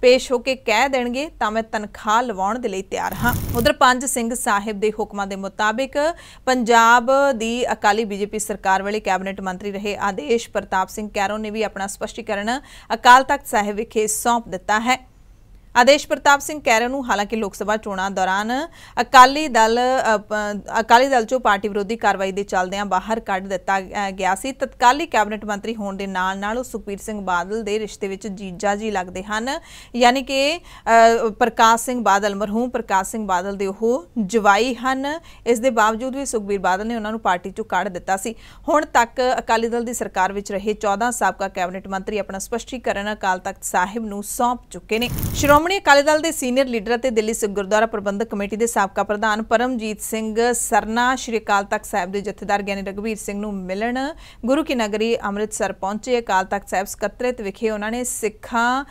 ਪੇਸ਼ ਹੋ ਕੇ ਕਹਿ ਦੇਣਗੇ ਤਾਂ ਮੈਂ ਤਨਖਾਹ ਲਵਾਉਣ ਦੇ ਲਈ ਤਿਆਰ ਹਾਂ ਉਧਰ ਪੰਜ ਸਿੰਘ ਸਾਹਿਬ ਦੇ ਹੁਕਮਾਂ ਦੇ ਮੁਤਾਬਿਕ ਪੰਜਾਬ ਦੀ ਅਕਾਲੀ ਬੀਜੇਪੀ ਸਰਕਾਰ ਵੇਲੇ ਕੈਬਨਿਟ ਮੰਤਰੀ ਰਹੇ ਆਦੇਸ਼ ਪ੍ਰਤਾਪ ਸਿੰਘ ਕੈਰੋਂ ਨੇ ਵੀ ਆਪਣਾ ਸਪਸ਼ਟੀਕਰਨ ਕਰਨ ਅਕਾਲ ਤਖਤ ਸਾਹਿਬ ਵਿਖੇ ਸੌਂਪ ਦਿੱਤਾ ਹੈ ਆਦੇਸ਼ ਪ੍ਰਤਾਪ ਸਿੰਘ ਕੈਰੋਂ ਨੂੰ ਹਾਲਾਂਕਿ ਲੋਕ ਸਭਾ ਚੋਣਾਂ ਦੌਰਾਨ ਅਕਾਲੀ ਦਲ ਅਕਾਲੀ ਦਲ ਚੋਂ ਪਾਰਟੀ ਵਿਰੋਧੀ ਕਾਰਵਾਈ ਦੇ ਚੱਲਦਿਆਂ ਬਾਹਰ ਕੱਢ ਦਿੱਤਾ ਗਿਆ ਸੀ ਤਤਕਾਲੀ ਕੈਬਨਿਟ ਮੰਤਰੀ ਹੋਣ ਦੇ ਨਾਲ ਨਾਲ ਉਹ ਸੁਖਬੀਰ ਸਿੰਘ ਬਾਦਲ ਦੇ ਰਿਸ਼ਤੇ ਵਿੱਚ ਜੀਜਾ ਜੀ ਲੱਗਦੇ ਹਨ ਯਾਨੀ ਕਿ ਪ੍ਰਕਾਸ਼ ਸਿੰਘ ਬਾਦਲ ਮਰਹੂਮ ਪ੍ਰਕਾਸ਼ ਸਿੰਘ ਬਾਦਲ ਦੇ ਉਹ ਜਵਾਈ ਹਨ ਇਸ ਦੇ ਬਾਵਜੂਦ ਵੀ ਸੁਖਬੀਰ ਬਾਦਲ ਨੇ ਉਹਨਾਂ ਨੂੰ ਪਾਰਟੀ ਚੋਂ ਕੱਢ ਦਿੱਤਾ ਸੀ ਹੁਣ ਤੱਕ ਅਕਾਲੀ ਦਲ ਦੀ ਸਰਕਾਰ ਵਿੱਚ ਰਹੇ 14 ਸਾਬਕਾ ਕੈਬਨਿਟ ਮੰਤਰੀ ਆਪਣਾ ਸਪਸ਼ਟੀਕਰਨ ਅਕਾਲ ਤਖਤ ਸਾਹਿਬ ਨੂੰ ਸੌਂਪ ਚੁੱਕੇ ਨੇ ਸ਼੍ਰੋਮਣੀ ਸ਼੍ਰੋਮਣੀ ਅਕਾਲੀ ਦਲ ਦੇ ਸੀਨੀਅਰ ਲੀਡਰ ਅਤੇ ਦਿੱਲੀ ਸਿੱਖ ਗੁਰਦੁਆਰਾ ਪ੍ਰਬੰਧਕ ਕਮੇਟੀ ਦੇ ਸਾਬਕਾ ਪ੍ਰਧਾਨ ਪਰਮਜੀਤ ਸਿੰਘ ਸਰਨਾ ਸ਼੍ਰੀ ਅਕਾਲ ਤਖਤ ਸਾਹਿਬ ਦੇ ਜਥੇਦਾਰ ਗਿਆਨੀ ਰਗਵੀਰ ਸਿੰਘ ਨੂੰ ਮਿਲਣ ਗੁਰੂ ਕੀ ਨਗਰੀ ਅੰਮ੍ਰਿਤਸਰ ਪਹੁੰਚੇ ਅਕਾਲ ਤਖਤ ਸਾਹਿਬ ਸਕੱਤਰੇਤ ਵਿਖੇ ਉਹਨਾਂ ਨੇ ਸਿੱਖਾਂ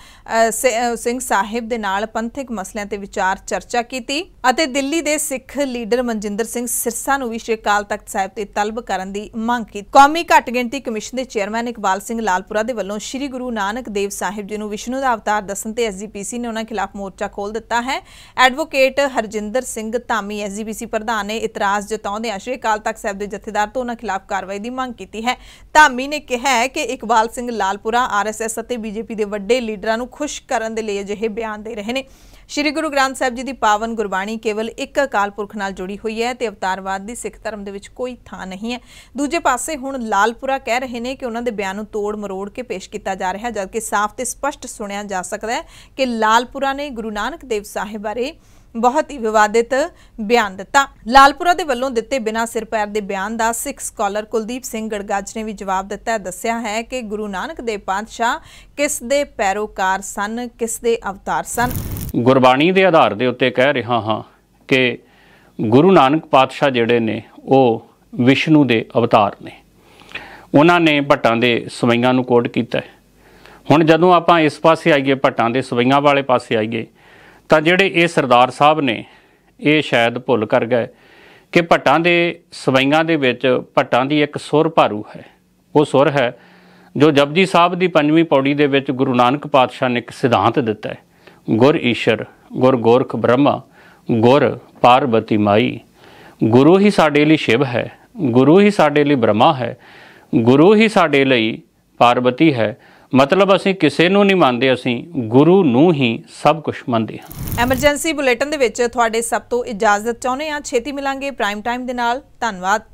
ਸਿੰਘ ਸਾਹਿਬ ਦੇ ਨਾਲ ਪੰਥਕ ਮਸਲਿਆਂ ਤੇ ਵਿਚਾਰ ਚਰਚਾ ਕੀਤੀ ਅਤੇ ਦਿੱਲੀ ਦੇ ਸਿੱਖ ਲੀਡਰ ਮਨਜਿੰਦਰ ਸਿੰਘ ਸਿਰਸਾ ਨੂੰ ਵੀ ਸ਼੍ਰੀ ਅਕਾਲ ਤਖਤ ਸਾਹਿਬ ਤੇ ਤਲਬ ਕਰਨ ਦੀ ਮੰਗ ਕੀਤੀ ਕੌਮੀ ਘੱਟ ਗਿਣਤੀ ਕਮਿਸ਼ਨ ਦੇ ਚੇਅਰਮੈਨ ਇਕਬਾਲ ਸਿੰਘ ਲਾਲਪੁਰਾ ਦੇ ਵੱਲੋਂ ਸ਼੍ਰੀ ਗੁਰੂ ਨਾਨਕ ਦੇਵ ਸਾਹਿਬ ਜੀ ਨੂੰ ਵਿਸ਼ਨੂੰ ਦਾ ਅਵਤਾਰ ਦੱਸਣ ਤੇ ਐਸਜੀਪੀਸੀ ਨੇ ਉਹਨਾਂ ਦੋਸ਼ਾਂ ਖਿਲਾਫ ਮੋਰਚਾ ਖੋਲ ਦਿੱਤਾ ਹੈ ਐਡਵੋਕੇਟ ਹਰਜਿੰਦਰ ਸਿੰਘ ਧਾਮੀ ਐਸਜੀਪੀਸੀ ਪ੍ਰਧਾਨ ਨੇ ਇਤਰਾਜ਼ ਜਤਾਉਂਦਿਆਂ ਸ਼੍ਰੀ ਅਕਾਲ ਤਖਤ ਸਾਹਿਬ ਦੇ ਜਥੇਦਾਰ ਤੋਂ ਉਹਨਾਂ ਖਿਲਾਫ ਕਾਰਵਾਈ ਦੀ ਮੰਗ ਕੀਤੀ ਹੈ ਧਾਮੀ ਨੇ ਕਿਹਾ ਕਿ ਇਕਬਾਲ ਸਿੰਘ ਲਾਲਪੁਰਾ ਆਰਐਸਐਸ ਅਤੇ ਬੀਜੇਪੀ ਦੇ ਵੱਡੇ ਲੀਡਰਾਂ ਨੂੰ ਖੁਸ਼ ਕਰਨ ਦੇ ਲਈ ਅਜਿਹੇ ਬਿਆਨ ਦੇ ਰਹੇ ਨੇ ਸ਼੍ਰੀ ਗੁਰੂ ਗ੍ਰੰਥ ਸਾਹਿਬ ਜੀ ਦੀ ਪਾਵਨ ਗੁਰਬਾਣੀ ਕੇਵਲ ਇੱਕ ਅਕਾਲ ਪੁਰਖ ਨਾਲ ਜੁੜੀ ਹੋਈ ਹੈ ਤੇ ਅਵਤਾਰਵਾਦ ਦੀ ਸਿੱਖ ਧਰਮ ਦੇ ਵਿੱਚ ਕੋਈ ਥਾਂ ਨਹੀਂ ਹੈ ਦੂਜੇ ਪਾਸੇ ਹੁਣ ਲਾਲਪੁਰਾ ਕਹਿ ਰਹੇ ਨੇ ਕਿ ਉਹਨਾਂ ਦੇ ਬਿਆਨ ਨੂੰ ਤੋੜ ਮਰੋੜ ਕੇ ਪੇਸ਼ ਕੀਤਾ ਜਾ ਰਿਹਾ ਹੈ ਜਦਕਿ ਸਾਫ਼ ਤੇ ਸਪਸ਼ਟ ਸੁਣਿਆ ਜਾ ਸਕਦਾ ਹੈ ਕਿ ਲਾਲਪੁਰਾ ਨੇ ਗੁਰੂ ਨਾਨਕ ਦੇਵ ਸਾਹਿਬ ਬਾਰੇ ਬਹੁਤ ਹੀ ਵਿਵਾਦਿਤ ਬਿਆਨ ਦਿੱਤਾ ਲਾਲਪੁਰਾ ਦੇ ਵੱਲੋਂ ਦਿੱਤੇ ਬਿਨਾ ਸਿਰ ਪੈਰ ਦੇ ਬਿਆਨ ਦਾ ਸਿੱਖ ਸਕਾਲਰ ਕੁਲਦੀਪ ਸਿੰਘ ਗੜਗਾਜ ਨੇ ਵੀ ਜਵਾਬ ਦਿੱਤਾ ਦੱਸਿਆ ਹੈ ਕਿ ਗੁਰੂ ਨਾਨਕ ਦੇਵ ਪਾਤਸ਼ਾਹ ਕਿਸ ਦੇ ਪੈਰੋਕਾਰ ਸਨ ਕਿਸ ਦੇ ਅਵਤਾਰ ਸਨ ਗੁਰਬਾਣੀ ਦੇ ਆਧਾਰ ਦੇ ਉੱਤੇ ਕਹਿ ਰਿਹਾ ਹਾਂ ਕਿ ਗੁਰੂ ਨਾਨਕ ਪਾਤਸ਼ਾਹ ਜਿਹੜੇ ਨੇ ਉਹ ਵਿਸ਼ਨੂੰ ਦੇ ਅਵਤਾਰ ਨੇ ਉਹਨਾਂ ਨੇ ਭੱਟਾਂ ਦੇ ਸਵਈਆਂ ਨੂੰ ਕੋਟ ਕੀਤਾ ਹੁਣ ਜਦੋਂ ਆਪਾਂ ਇਸ ਪਾਸੇ ਆਈਏ ਭੱਟਾਂ ਦੇ ਸਵਈਆਂ ਵਾਲੇ ਪਾਸੇ ਆਈਏ ਤਾਂ ਜਿਹੜੇ ਇਹ ਸਰਦਾਰ ਸਾਹਿਬ ਨੇ ਇਹ ਸ਼ਾਇਦ ਭੁੱਲ ਕਰ ਗਏ ਕਿ ਭੱਟਾਂ ਦੇ ਸਵਾਈਆਂ ਦੇ ਵਿੱਚ ਭੱਟਾਂ ਦੀ ਇੱਕ ਸੁਰ ਭਾਰੂ ਹੈ ਉਹ ਸੁਰ ਹੈ ਜੋ ਜਪਜੀ ਸਾਹਿਬ ਦੀ ਪੰਜਵੀਂ ਪੌੜੀ ਦੇ ਵਿੱਚ ਗੁਰੂ ਨਾਨਕ ਪਾਤਸ਼ਾਹ ਨੇ ਇੱਕ ਸਿਧਾਂਤ ਦਿੱਤਾ ਹੈ ਗੁਰ ਈਸ਼ਰ ਗੁਰ ਗੋਰਖ ਬ੍ਰਹਮਾ ਗੁਰ ਪਾਰਬਤੀ ਮਾਈ ਗੁਰੂ ਹੀ ਸਾਡੇ ਲਈ ਸ਼ਿਵ ਹੈ ਗੁਰੂ ਹੀ ਸਾਡੇ ਲਈ ਬ੍ਰਹਮਾ ਹੈ ਗੁਰੂ ਹੀ ਸਾਡੇ ਲਈ ਪਾਰਬਤੀ ਹੈ ਮਤਲਬ ਅਸੀਂ ਕਿਸੇ ਨੂੰ ਨਹੀਂ ਮੰਨਦੇ ਅਸੀਂ ਗੁਰੂ ਨੂੰ ਹੀ ਸਭ ਕੁਝ ਮੰਨਦੇ ਹਾਂ ਐਮਰਜੈਂਸੀ ਬੁਲੇਟਿਨ ਦੇ ਵਿੱਚ ਤੁਹਾਡੇ ਸਭ ਤੋਂ ਇਜਾਜ਼ਤ ਚਾਹੁੰਦੇ ਹਾਂ ਛੇਤੀ ਮਿਲਾਂਗੇ ਪ੍ਰਾਈਮ ਟਾਈਮ ਦੇ ਨਾਲ ਧੰਨਵਾਦ